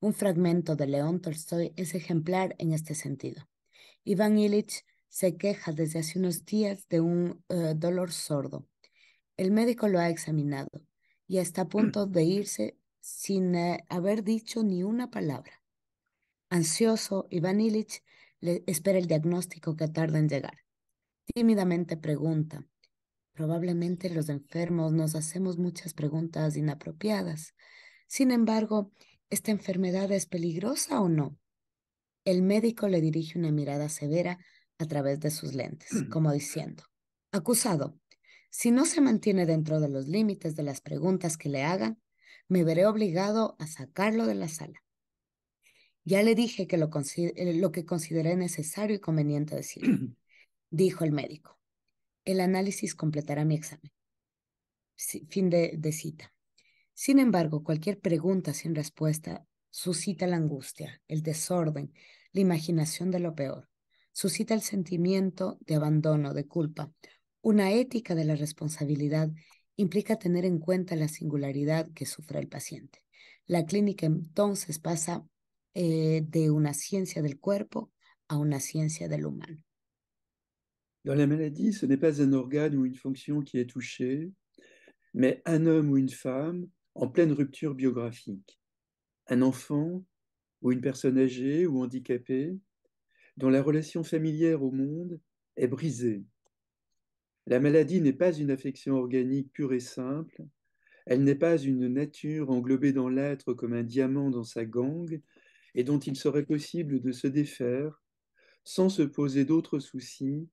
Un fragmento de León Tolstoy es ejemplar en este sentido. Iván Illich se queja desde hace unos días de un eh, dolor sordo. El médico lo ha examinado y está a punto de irse sin eh, haber dicho ni una palabra. Ansioso, Iván Illich le espera el diagnóstico que tarda en llegar. Tímidamente pregunta. Probablemente los enfermos nos hacemos muchas preguntas inapropiadas. Sin embargo, ¿esta enfermedad es peligrosa o no? El médico le dirige una mirada severa a través de sus lentes, [clears throat] como diciendo, acusado, si no se mantiene dentro de los límites de las preguntas que le hagan, me veré obligado a sacarlo de la sala. Ya le dije que eh, lo, que consideré necesario y conveniente decir, [clears throat] dijo el médico. El análisis completará mi examen. Fin de, de cita. Sin embargo, cualquier pregunta sin respuesta suscita la angustia, el desorden, la imaginación de lo peor, suscita el sentimiento de abandono, de culpa. Una ética de la responsabilidad implica tener en cuenta la singularidad que sufre el paciente. La clínica entonces pasa eh, de una science del cuerpo à une science de l'humain. Dans la maladie, ce n'est pas un organe ou une fonction qui est touchée, mais un homme ou une femme en pleine rupture biographique, un enfant ou une personne âgée ou handicapée, dont la relation familière au monde est brisée. La maladie n'est pas une affection organique pure et simple, elle n'est pas une nature englobée dans l'être comme un diamant dans sa gangue, et dont il serait possible de se défaire sans se poser d'autres soucis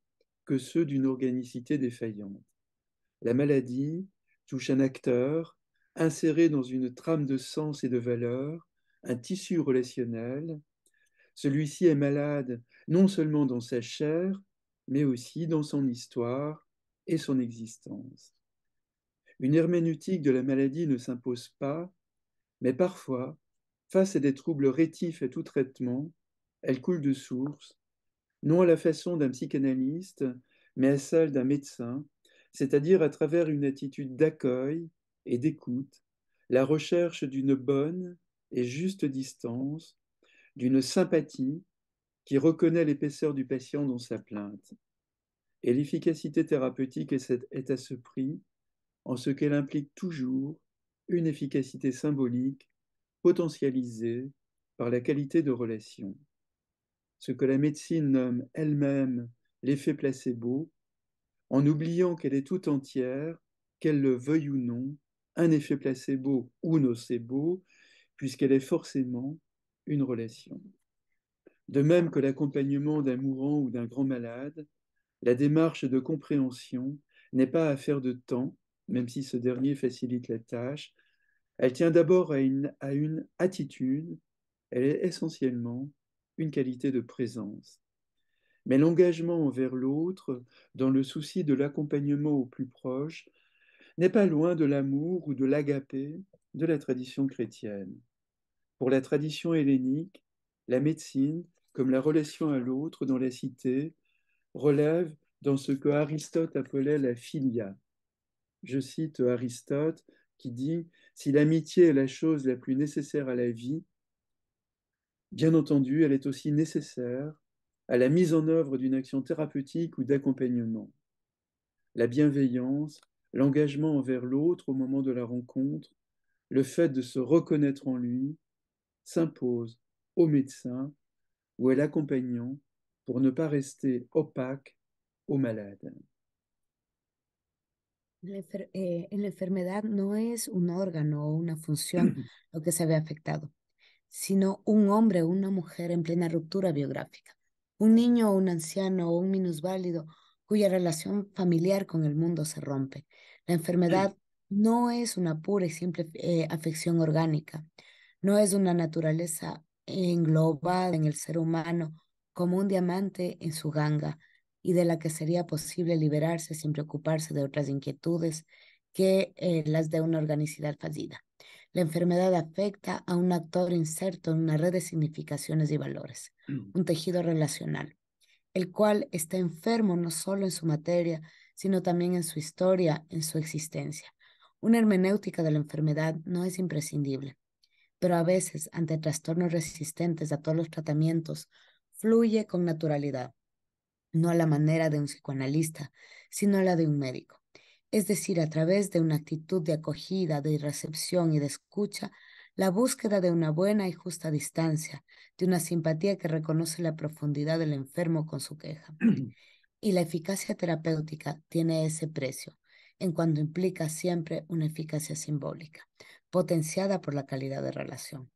que ceux d'une organicité défaillante. La maladie touche un acteur inséré dans une trame de sens et de valeur, un tissu relationnel. Celui-ci est malade non seulement dans sa chair, mais aussi dans son histoire et son existence. Une herméneutique de la maladie ne s'impose pas, mais parfois Face à des troubles rétifs à tout traitement, elle coule de source, non à la façon d'un psychanalyste, mais à celle d'un médecin, c'est-à-dire à travers une attitude d'accueil et d'écoute, la recherche d'une bonne et juste distance, d'une sympathie qui reconnaît l'épaisseur du patient dans sa plainte. Et l'efficacité thérapeutique est à ce prix, en ce qu'elle implique toujours une efficacité symbolique potentialisée par la qualité de relation. Ce que la médecine nomme elle-même l'effet placebo, en oubliant qu'elle est tout entière, qu'elle le veuille ou non, un effet placebo ou nocebo, puisqu'elle est forcément une relation. De même que l'accompagnement d'un mourant ou d'un grand malade, la démarche de compréhension n'est pas affaire de temps, même si ce dernier facilite la tâche, elle tient d'abord à une, attitude, elle est essentiellement une qualité de présence. Mais l'engagement envers l'autre, dans le souci de l'accompagnement au plus proche, n'est pas loin de l'amour ou de l'agapé de la tradition chrétienne. Pour la tradition hellénique, la médecine, comme la relation à l'autre dans la cité, relève dans ce que Aristote appelait la filia. Je cite Aristote qui dit si l'amitié est la chose la plus nécessaire à la vie, bien entendu, elle est aussi nécessaire à la mise en œuvre d'une action thérapeutique ou d'accompagnement. La bienveillance, l'engagement envers l'autre au moment de la rencontre, le fait de se reconnaître en lui, s'impose au médecin ou à l'accompagnant pour ne pas rester opaque au malade. La eh, en la enfermedad no es un órgano o una función lo que se ve afectado, sino un hombre o una mujer en plena ruptura biográfica, un niño o un anciano o un minusválido cuya relación familiar con el mundo se rompe. La enfermedad no es una pura y simple eh, afección orgánica, no es una naturaleza englobada en el ser humano como un diamante en su ganga, y de la que sería posible liberarse sin preocuparse de otras inquietudes que eh, las de una organicidad fallida. La enfermedad afecta a un actor inserto en una red de significaciones y valores, mm. un tejido relacional, el cual está enfermo no solo en su materia, sino también en su historia, en su existencia. Una hermenéutica de la enfermedad no es imprescindible, pero a veces, ante trastornos resistentes a todos los tratamientos, fluye con naturalidad no a la manera de un psicoanalista, sino a la de un médico. Es decir, a través de una actitud de acogida, de recepción y de escucha, la búsqueda de una buena y justa distancia, de una simpatía que reconoce la profundidad del enfermo con su queja. [clears throat] Y la eficacia terapéutica tiene ese precio, en cuanto implica siempre una eficacia simbólica, potenciada por la calidad de relación.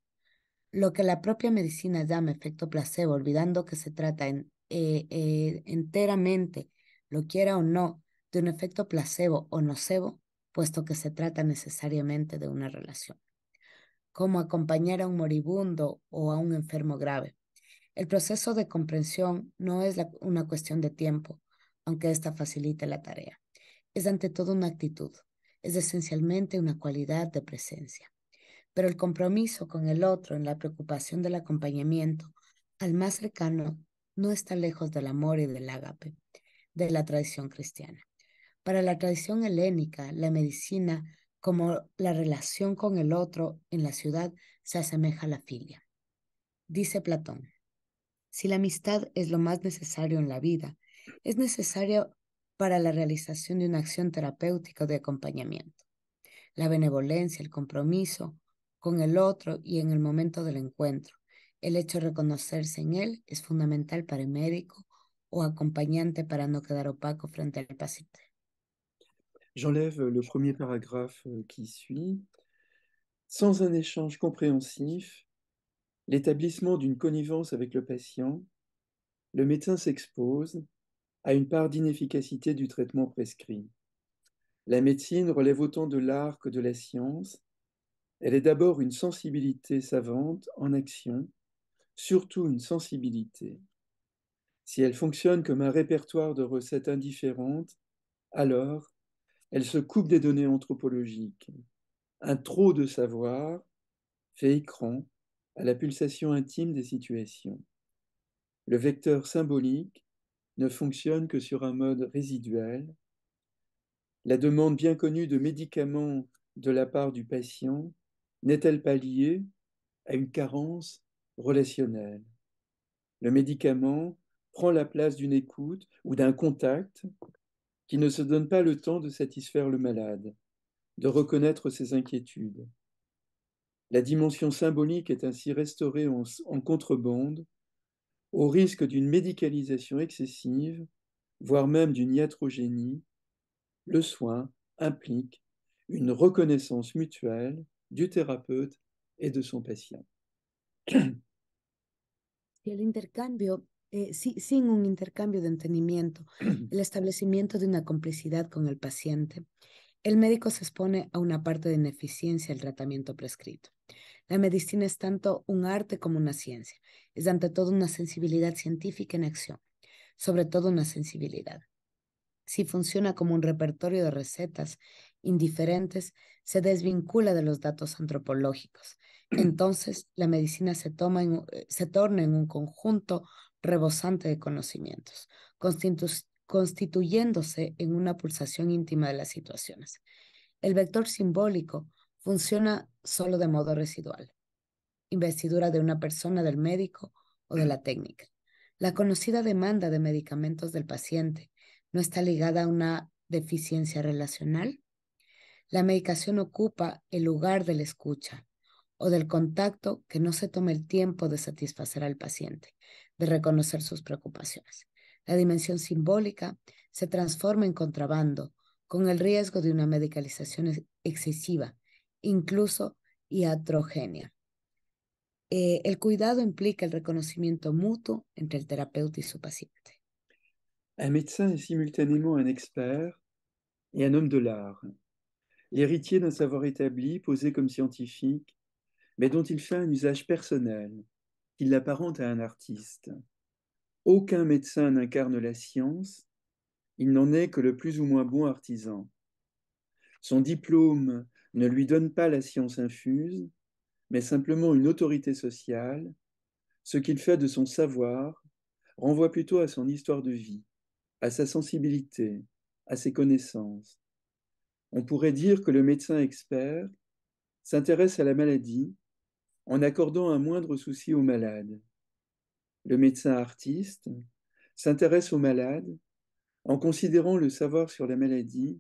Lo que la propia medicina llama efecto placebo, olvidando que se trata en eh, eh, enteramente, lo quiera o no, de un efecto placebo o nocebo, puesto que se trata necesariamente de una relación. Como acompañar a un moribundo o a un enfermo grave. El proceso de comprensión no es una cuestión de tiempo, aunque esta facilite la tarea. Es ante todo una actitud, es esencialmente una cualidad de presencia. Pero el compromiso con el otro en la preocupación del acompañamiento al más cercano no está lejos del amor y del ágape de la tradición cristiana. Para la tradición helénica, la medicina, como la relación con el otro en la ciudad, se asemeja a la filia. Dice Platón, si la amistad es lo más necesario en la vida, es necesario para la realización de una acción terapéutica de acompañamiento. La benevolencia, el compromiso con el otro y en el momento del encuentro, Le fait de reconocerse en est fondamental fundamental le el ou o pour ne pas quedar opaque frente al paciente. J'enlève euh, le premier paragraphe euh, qui suit. Sans un échange compréhensif, l'établissement d'une connivence avec le patient, le médecin s'expose à une part d'inefficacité du traitement prescrit. La médecine relève autant de l'art que de la science. Elle est d'abord une sensibilité savante en action surtout une sensibilité. Si elle fonctionne comme un répertoire de recettes indifférentes, alors elle se coupe des données anthropologiques. Un trop de savoir fait écran à la pulsation intime des situations. Le vecteur symbolique ne fonctionne que sur un mode résiduel. La demande bien connue de médicaments de la part du patient n'est-elle pas liée à une carence relationnel. Le médicament prend la place d'une écoute ou d'un contact qui ne se donne pas le temps de satisfaire le malade, de reconnaître ses inquiétudes. La dimension symbolique est ainsi restaurée en, en contrebande au risque d'une médicalisation excessive, voire même d'une iatrogénie. Le soin implique une reconnaissance mutuelle du thérapeute et de son patient. [clears throat] Y el intercambio, eh, sin un intercambio de entendimiento, [clears throat] el establecimiento de una complicidad con el paciente, el médico se expone a una parte de ineficiencia del tratamiento prescrito. La medicina es tanto un arte como una ciencia. Es ante todo una sensibilidad científica en acción, sobre todo una sensibilidad. Si funciona como un repertorio de recetas indiferentes, se desvincula de los datos antropológicos. [clears throat] Entonces, la medicina se, toma eh, se torna en un conjunto rebosante de conocimientos, constituyéndose en una pulsación íntima de las situaciones. El vector simbólico funciona solo de modo residual, investidura de una persona, del médico o de la técnica. La conocida demanda de medicamentos del paciente no está ligada a una deficiencia relacional, la medicación ocupa el lugar de la escucha o del contacto que no se tome el tiempo de satisfacer al paciente, de reconocer sus preocupaciones. La dimensión simbólica se transforma en contrabando con el riesgo de una medicalización excesiva, incluso iatrogenia. Eh, el cuidado implica el reconocimiento mutuo entre el terapeuta y su paciente. Un médecin es simultáneamente un experto y un hombre de l'art. l'héritier d'un savoir établi, posé comme scientifique, mais dont il fait un usage personnel, qui l'apparente à un artiste. Aucun médecin n'incarne la science, il n'en est que le plus ou moins bon artisan. Son diplôme ne lui donne pas la science infuse, mais simplement une autorité sociale, ce qu'il fait de son savoir renvoie plutôt à son histoire de vie, à sa sensibilité, à ses connaissances, on pourrait dire que le médecin expert s'intéresse à la maladie en accordant un moindre souci au malade. Le médecin artiste s'intéresse au malade en considérant le savoir sur la maladie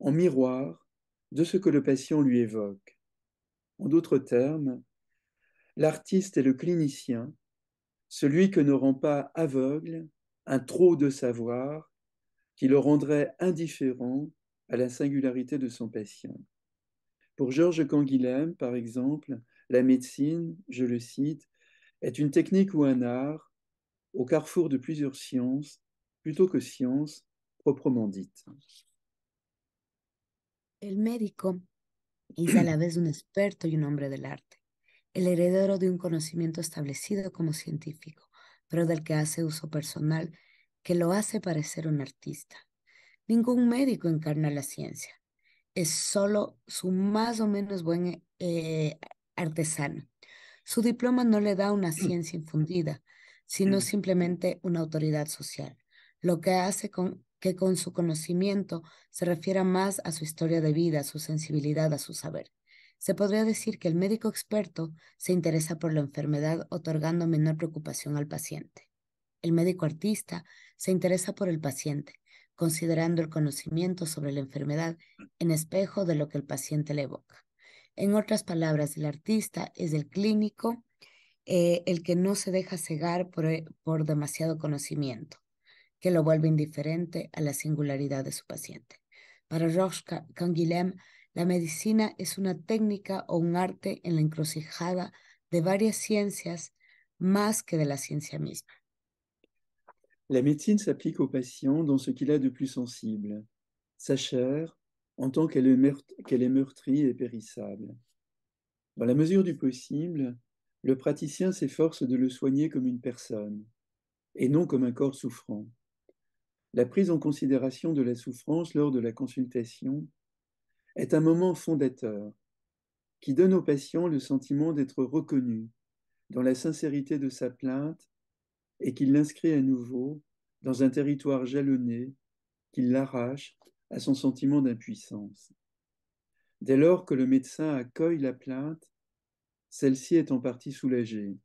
en miroir de ce que le patient lui évoque. En d'autres termes, l'artiste est le clinicien, celui que ne rend pas aveugle un trop de savoir qui le rendrait indifférent à la singularité de son patient. Pour Georges Canguilhem, par exemple, la médecine, je le cite, est une technique ou un art au carrefour de plusieurs sciences, plutôt que sciences proprement dites. El médico es a la vez un experto y un hombre del arte, el heredero de un conocimiento establecido como científico, pero del que hace uso personal, que lo hace parecer un artista. Ningún médico encarna la ciencia, es solo su más o menos buen eh, artesano. Su diploma no le da una mm. ciencia infundida, sino mm. simplemente una autoridad social, lo que hace con, que con su conocimiento se refiera más a su historia de vida, a su sensibilidad, a su saber. Se podría decir que el médico experto se interesa por la enfermedad otorgando menor preocupación al paciente. El médico artista se interesa por el paciente, considerando el conocimiento sobre la enfermedad en espejo de lo que el paciente le evoca. En otras palabras, el artista es el clínico, eh, el que no se deja cegar por, eh, por demasiado conocimiento, que lo vuelve indiferente a la singularidad de su paciente. Para Roche Canguilhem, la medicina es una técnica o un arte en la encrucijada de varias ciencias más que de la ciencia misma. La médecine s'applique au patient dans ce qu'il a de plus sensible, sa chair, en tant qu'elle est meurtrie et périssable. Dans la mesure du possible, le praticien s'efforce de le soigner comme une personne, et non comme un corps souffrant. La prise en considération de la souffrance lors de la consultation est un moment fondateur qui donne au patient le sentiment d'être reconnu dans la sincérité de sa plainte et qu'il l'inscrit à nouveau dans un territoire jalonné qui l'arrache à son sentiment d'impuissance. Dès lors que le médecin accueille la plainte, celle-ci est en partie soulagée.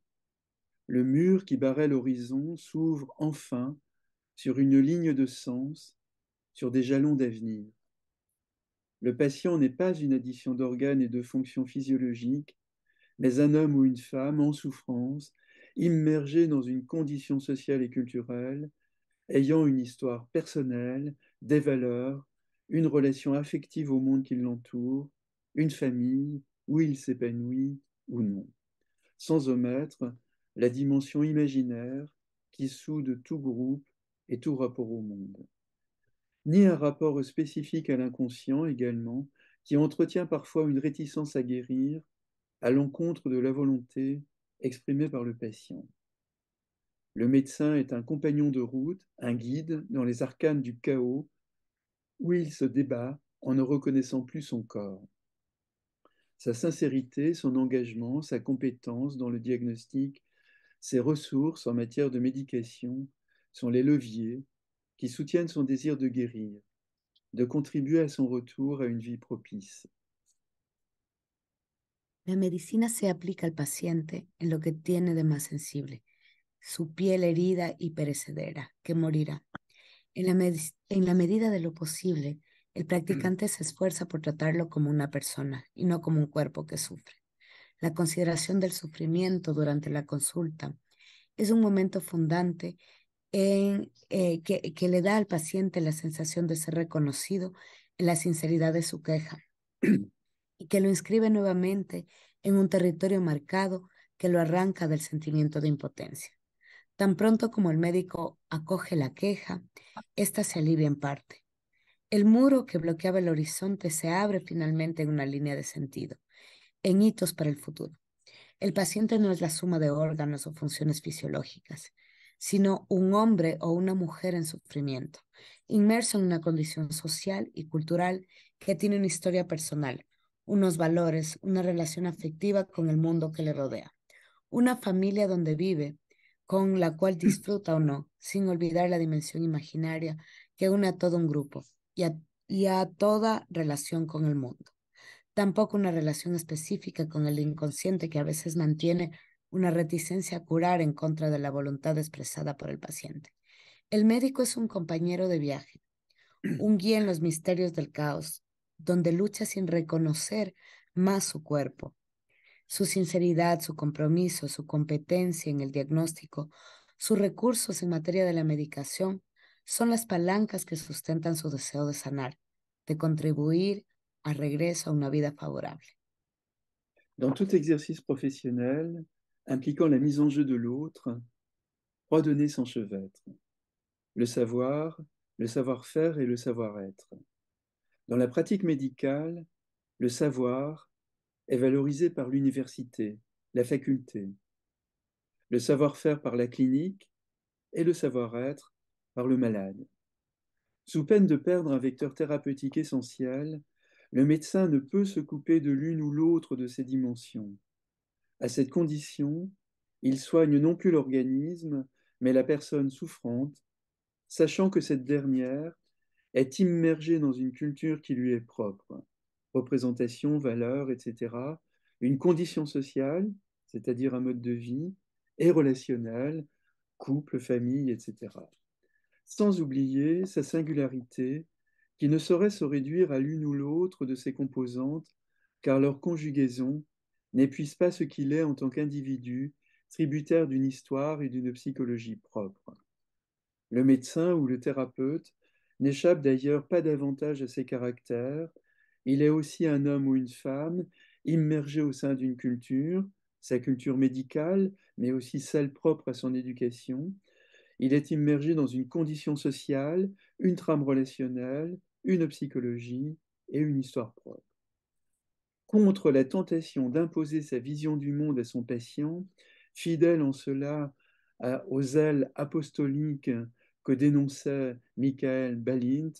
Le mur qui barrait l'horizon s'ouvre enfin sur une ligne de sens, sur des jalons d'avenir. Le patient n'est pas une addition d'organes et de fonctions physiologiques, mais un homme ou une femme en souffrance immergé dans une condition sociale et culturelle, ayant une histoire personnelle, des valeurs, une relation affective au monde qui l'entoure, une famille où il s'épanouit ou non, sans omettre la dimension imaginaire qui soude tout groupe et tout rapport au monde, ni un rapport spécifique à l'inconscient également, qui entretient parfois une réticence à guérir à l'encontre de la volonté exprimé par le patient. Le médecin est un compagnon de route, un guide dans les arcanes du chaos où il se débat en ne reconnaissant plus son corps. Sa sincérité, son engagement, sa compétence dans le diagnostic, ses ressources en matière de médication sont les leviers qui soutiennent son désir de guérir, de contribuer à son retour à une vie propice. La medicina se aplica al paciente en lo que tiene de más sensible, su piel herida y perecedera, que morirá. En la, medida de lo posible, el mm. practicante se esfuerza por tratarlo como una persona y no como un cuerpo que sufre. La consideración del sufrimiento durante la consulta es un momento fundante eh, que, que le da al paciente la sensación de ser reconocido en la sinceridad de su queja. [clears throat] y que lo inscribe nuevamente en un territorio marcado que lo arranca del sentimiento de impotencia. Tan pronto como el médico acoge la queja, ésta se alivia en parte. El muro que bloqueaba el horizonte se abre finalmente en una línea de sentido, en hitos para el futuro. El paciente no es la suma de órganos o funciones fisiológicas, sino un hombre o una mujer en sufrimiento, inmerso en una condición social y cultural que tiene una historia personal, unos valores, una relación afectiva con el mundo que le rodea, una familia donde vive, con la cual mm. disfruta o no, sin olvidar la dimensión imaginaria que une a todo un grupo y a, toda relación con el mundo. Tampoco una relación específica con el inconsciente que a veces mantiene una reticencia a curar en contra de la voluntad expresada por el paciente. El médico es un compañero de viaje, un guía en los misterios del caos, donde lucha sin reconocer más su cuerpo. Su sinceridad, su compromiso, su competencia en el diagnóstico, sus recursos en materia de la medicación son las palancas que sustentan su deseo de sanar, de contribuir a regreso a una vida favorable. Dans tout exercice professionnel impliquant la mise en jeu de l'autre, trois son s'enchevêtrent. Le savoir, le savoir-faire et le savoir-être. Dans la pratique médicale, le savoir est valorisé par l'université, la faculté, le savoir-faire par la clinique et le savoir-être par le malade. Sous peine de perdre un vecteur thérapeutique essentiel, le médecin ne peut se couper de l'une ou l'autre de ces dimensions. À cette condition, il soigne non plus l'organisme, mais la personne souffrante, sachant que cette dernière est immergé dans une culture qui lui est propre, représentation, valeur, etc., une condition sociale, c'est-à-dire un mode de vie, et relationnel, couple, famille, etc. Sans oublier sa singularité, qui ne saurait se réduire à l'une ou l'autre de ses composantes, car leur conjugaison n'épuise pas ce qu'il est en tant qu'individu, tributaire d'une histoire et d'une psychologie propre. Le médecin ou le thérapeute n'échappe d'ailleurs pas davantage à ses caractères. Il est aussi un homme ou une femme immergé au sein d'une culture, sa culture médicale, mais aussi celle propre à son éducation. Il est immergé dans une condition sociale, une trame relationnelle, une psychologie et une histoire propre. Contre la tentation d'imposer sa vision du monde à son patient, fidèle en cela aux ailes apostoliques que dénonçait Michael Balint,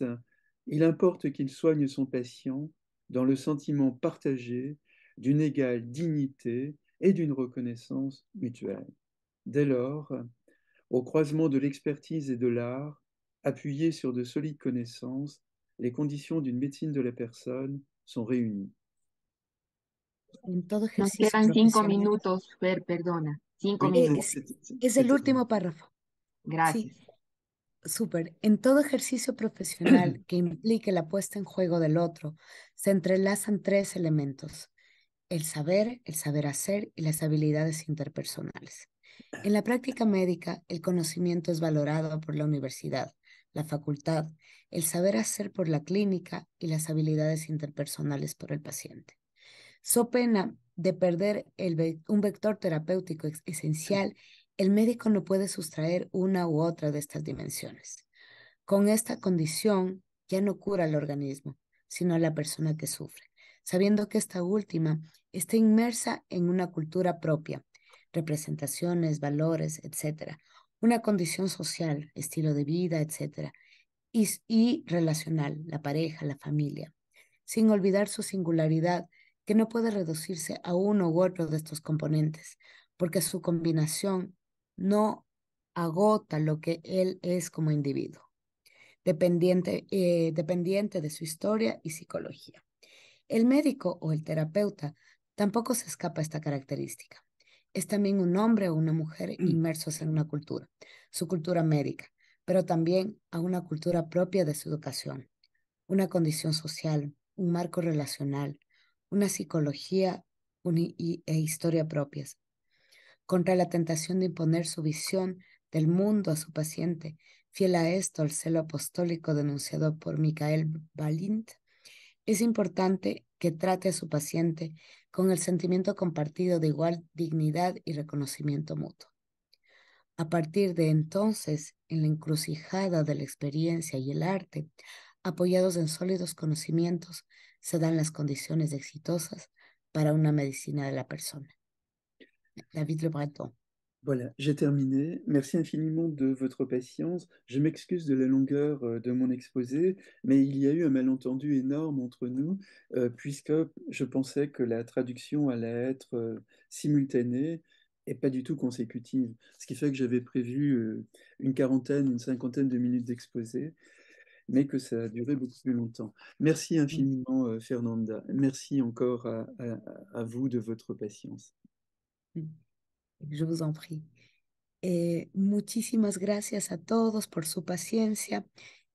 il importe qu'il soigne son patient dans le sentiment partagé d'une égale dignité et d'une reconnaissance mutuelle. Dès lors, au croisement de l'expertise et de l'art, appuyé sur de solides connaissances, les conditions d'une médecine de la personne sont réunies. cinco minutos, perdona. Cinco minutos. Es, el Gracias. Súper. En todo ejercicio profesional [clears throat] que implique la puesta en juego del otro, se entrelazan tres elementos, el saber, el saber hacer y las habilidades interpersonales. En la práctica médica, el conocimiento es valorado por la universidad, la facultad, el saber hacer por la clínica y las habilidades interpersonales por el paciente. So pena de perder un vector terapéutico esencial el médico no puede sustraer una u otra de estas dimensiones. Con esta condición ya no cura el organismo, sino a la persona que sufre, sabiendo que esta última está inmersa en una cultura propia, representaciones, valores, etc., una condición social, estilo de vida, etc., y, y relacional, la pareja, la familia, sin olvidar su singularidad, que no puede reducirse a uno u otro de estos componentes, porque su combinación no agota lo que él es como individuo, eh, dependiente, de su historia y psicología. El médico o el terapeuta tampoco se escapa a esta característica. Es también un hombre o una mujer mm. inmersos en una cultura, su cultura médica, pero también a una cultura propia de su educación, una condición social, un marco relacional, una psicología e historia propias, contra la tentación de imponer su visión del mundo a su paciente. Fiel a esto, el celo apostólico denunciado por Micael Balint, es importante que trate a su paciente con el sentimiento compartido de igual dignidad y reconocimiento mutuo. A partir de entonces, en la encrucijada de la experiencia y el arte, apoyados en sólidos conocimientos, se dan las condiciones exitosas para una medicina de la persona. David Le Breton. Voilà, j'ai terminé. Merci infiniment de votre patience. Je m'excuse de la longueur euh, de mon exposé, mais il y a eu un malentendu énorme entre nous, euh, puisque je pensais que la traduction allait être euh, simultanée et pas du tout consécutive, ce qui fait que j'avais prévu une quarantaine, une cinquantaine de minutes d'exposé, mais que ça a duré beaucoup plus longtemps. Merci mmh. infiniment, Fernanda. Merci encore à vous de votre patience. Je vous en muchísimas gracias a todos por su paciencia.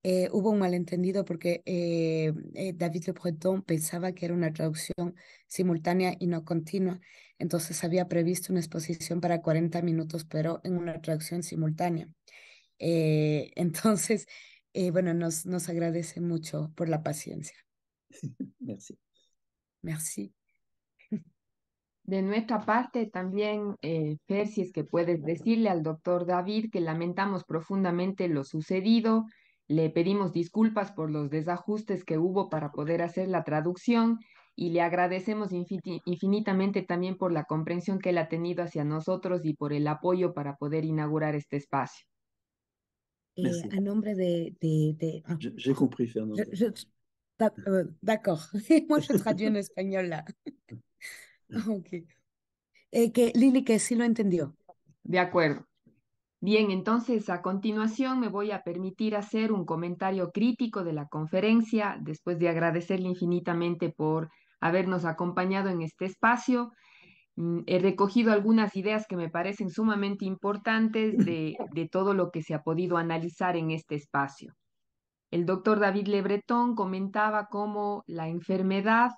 Eh, hubo un malentendido porque eh, eh, David Le Breton pensaba que era una traducción simultánea y no continua. Entonces había previsto una exposición para 40 minutos, pero en una traducción simultánea. [laughs] entonces, bueno, nos, nos agradece mucho por la paciencia. [laughs] Merci. Merci. De nuestra parte, también, eh, Fer, si es que puedes decirle al doctor David que lamentamos profundamente lo sucedido, le pedimos disculpas por los desajustes que hubo para poder hacer la traducción y le agradecemos infinitamente también por la comprensión que él ha tenido hacia nosotros y por el apoyo para poder inaugurar este espacio. Eh, a nombre de... de, de... Ah. J'ai compris, Fernando. Euh, d'accord. Moi, je traduis en espagnol [laughs] [laughs] Ok. Eh, que Lili, que sí lo entendió. De acuerdo. Bien, entonces a continuación me voy a permitir hacer un comentario crítico de la conferencia, después de agradecerle infinitamente por habernos acompañado en este espacio. Mm, he recogido algunas ideas que me parecen sumamente importantes de, [laughs] de todo lo que se ha podido analizar en este espacio. El doctor David Lebretón comentaba cómo la enfermedad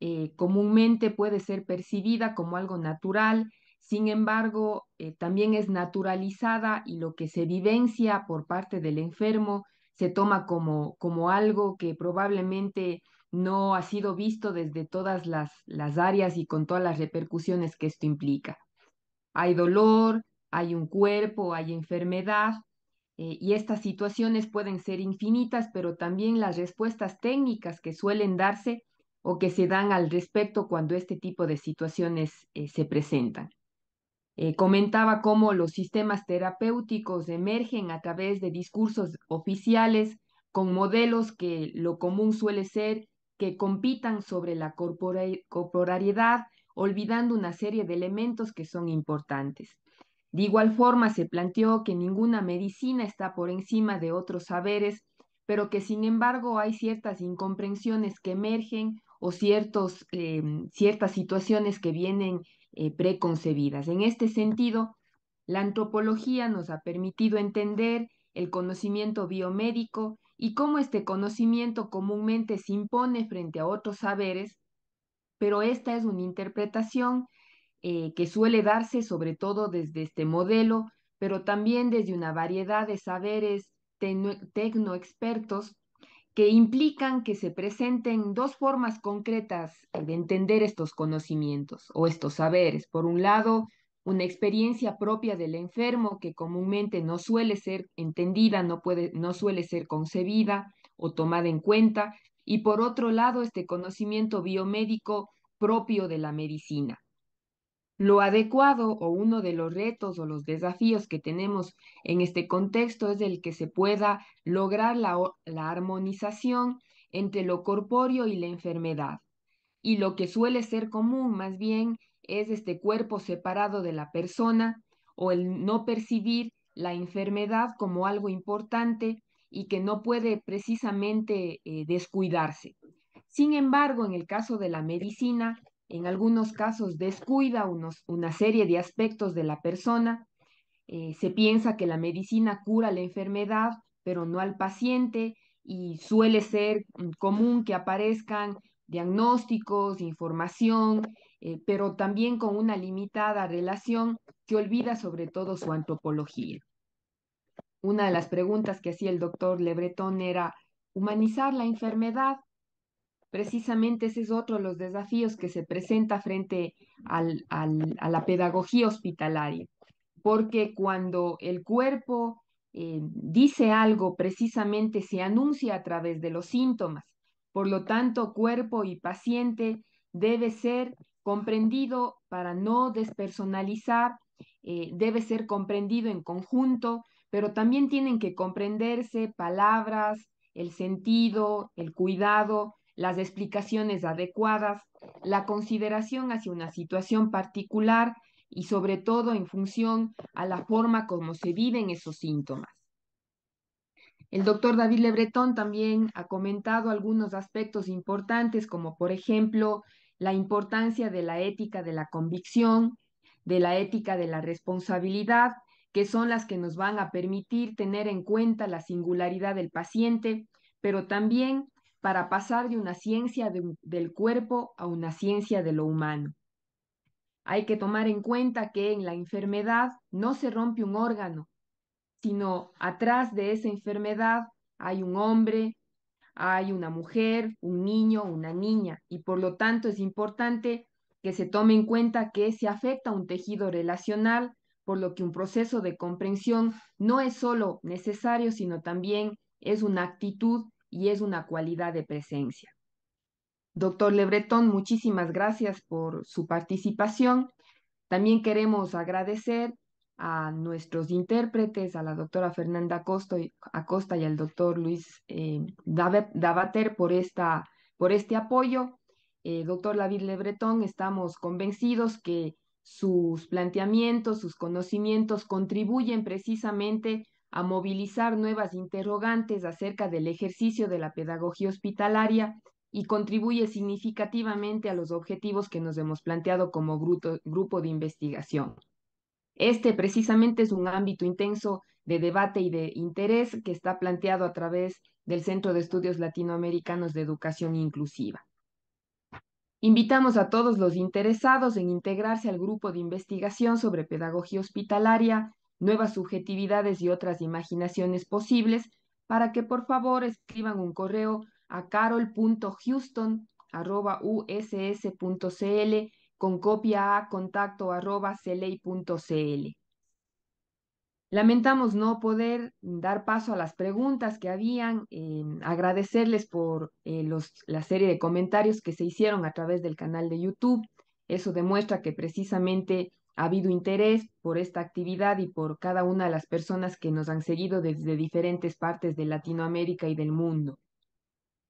eh, comúnmente puede ser percibida como algo natural, sin embargo, eh, también es naturalizada y lo que se vivencia por parte del enfermo se toma como, como algo que probablemente no ha sido visto desde todas las, las áreas y con todas las repercusiones que esto implica. Hay dolor, hay un cuerpo, hay enfermedad, eh, y estas situaciones pueden ser infinitas, pero también las respuestas técnicas que suelen darse o que se dan al respecto cuando este tipo de situaciones eh, se presentan. Eh, comentaba cómo los sistemas terapéuticos emergen a través de discursos oficiales con modelos que lo común suele ser que compitan sobre la corporariedad, olvidando una serie de elementos que son importantes. De igual forma, se planteó que ninguna medicina está por encima de otros saberes, pero que sin embargo hay ciertas incomprensiones que emergen o ciertos, em, ciertas situaciones que vienen eh, preconcebidas. En este sentido, la antropología nos ha permitido entender el conocimiento biomédico y cómo este conocimiento comúnmente se impone frente a otros saberes, pero esta es una interpretación eh, que suele darse sobre todo desde este modelo, pero también desde una variedad de saberes tecnoexpertos que implican que se presenten dos formas concretas de entender estos conocimientos o estos saberes. Por un lado, una experiencia propia del enfermo que comúnmente no suele ser entendida, no, puede, no suele ser concebida o tomada en cuenta, y por otro lado, este conocimiento biomédico propio de la medicina. Lo adecuado o uno de los retos o los desafíos que tenemos en este contexto es el que se pueda lograr la, armonización entre lo corpóreo y la enfermedad. Y lo que suele ser común más bien es este cuerpo separado de la persona o el no percibir la enfermedad como algo importante y que no puede precisamente eh, descuidarse. Sin embargo, en el caso de la medicina, en algunos casos descuida unos, una serie de aspectos de la persona. Eh, se piensa que la medicina cura la enfermedad, pero no al paciente, y suele ser mm, común que aparezcan diagnósticos, información, eh, pero también con una limitada relación que olvida sobre todo su antropología. Una de las preguntas que hacía el doctor Lebretón era, ¿humanizar la enfermedad? precisamente ese es otro de los desafíos que se presenta frente a la pedagogía hospitalaria, porque cuando el cuerpo eh, dice algo, precisamente se anuncia a través de los síntomas. Por lo tanto, cuerpo y paciente debe ser comprendido para no despersonalizar, eh, debe ser comprendido en conjunto, pero también tienen que comprenderse palabras, el sentido, el cuidado, las explicaciones adecuadas, la consideración hacia una situación particular y sobre todo en función a la forma como se viven esos síntomas. El doctor David Lebretón también ha comentado algunos aspectos importantes, como por ejemplo la importancia de la ética de la convicción, de la ética de la responsabilidad, que son las que nos van a permitir tener en cuenta la singularidad del paciente, pero también para pasar de una ciencia del cuerpo a una ciencia de lo humano. Hay que tomar en cuenta que en la enfermedad no se rompe un órgano, sino atrás de esa enfermedad hay un hombre, hay una mujer, un niño, una niña, y por lo tanto es importante que se tome en cuenta que se afecta un tejido relacional, por lo que un proceso de comprensión no es solo necesario, sino también es una actitud y es una cualidad de presencia. Doctor Lebretón, muchísimas gracias por su participación. También queremos agradecer a nuestros intérpretes, a la doctora Fernanda Acosta y al doctor Luis eh, Davater por, esta, por este apoyo. Eh, doctor David Lebretón, estamos convencidos que sus planteamientos, sus conocimientos contribuyen precisamente a movilizar nuevas interrogantes acerca del ejercicio de la pedagogía hospitalaria y contribuye significativamente a los objetivos que nos hemos planteado como grupo de investigación. Este precisamente es un ámbito intenso de debate y de interés que está planteado a través del Centro de Estudios Latinoamericanos de Educación Inclusiva. Invitamos a todos los interesados en integrarse al grupo de investigación sobre pedagogía hospitalaria nuevas subjetividades y otras imaginaciones posibles, para que por favor escriban un correo a carol.houston.us.cl con copia a contacto arroba Lamentamos no poder dar paso a las preguntas que habían, em, agradecerles por eh, los, la serie de comentarios que se hicieron a través del canal de YouTube. Eso demuestra que precisamente ha habido interés por esta actividad y por cada una de las personas que nos han seguido desde diferentes partes de Latinoamérica y del mundo.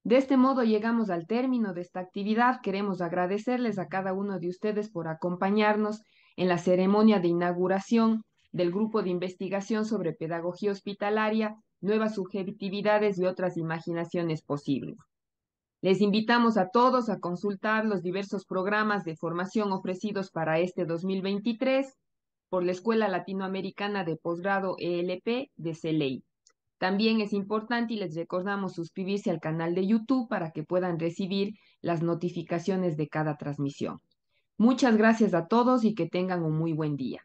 De este modo llegamos al término de esta actividad. Queremos agradecerles a cada uno de ustedes por acompañarnos en la ceremonia de inauguración del Grupo de Investigación sobre Pedagogía Hospitalaria, Nuevas Subjetividades y otras Imaginaciones Posibles. Les invitamos a todos a consultar los diversos programas de formación ofrecidos para este 2023 por la Escuela Latinoamericana de Posgrado ELP de CELEI. También es importante y les recordamos suscribirse al canal de YouTube para que puedan recibir las notificaciones de cada transmisión. Muchas gracias a todos y que tengan un muy buen día.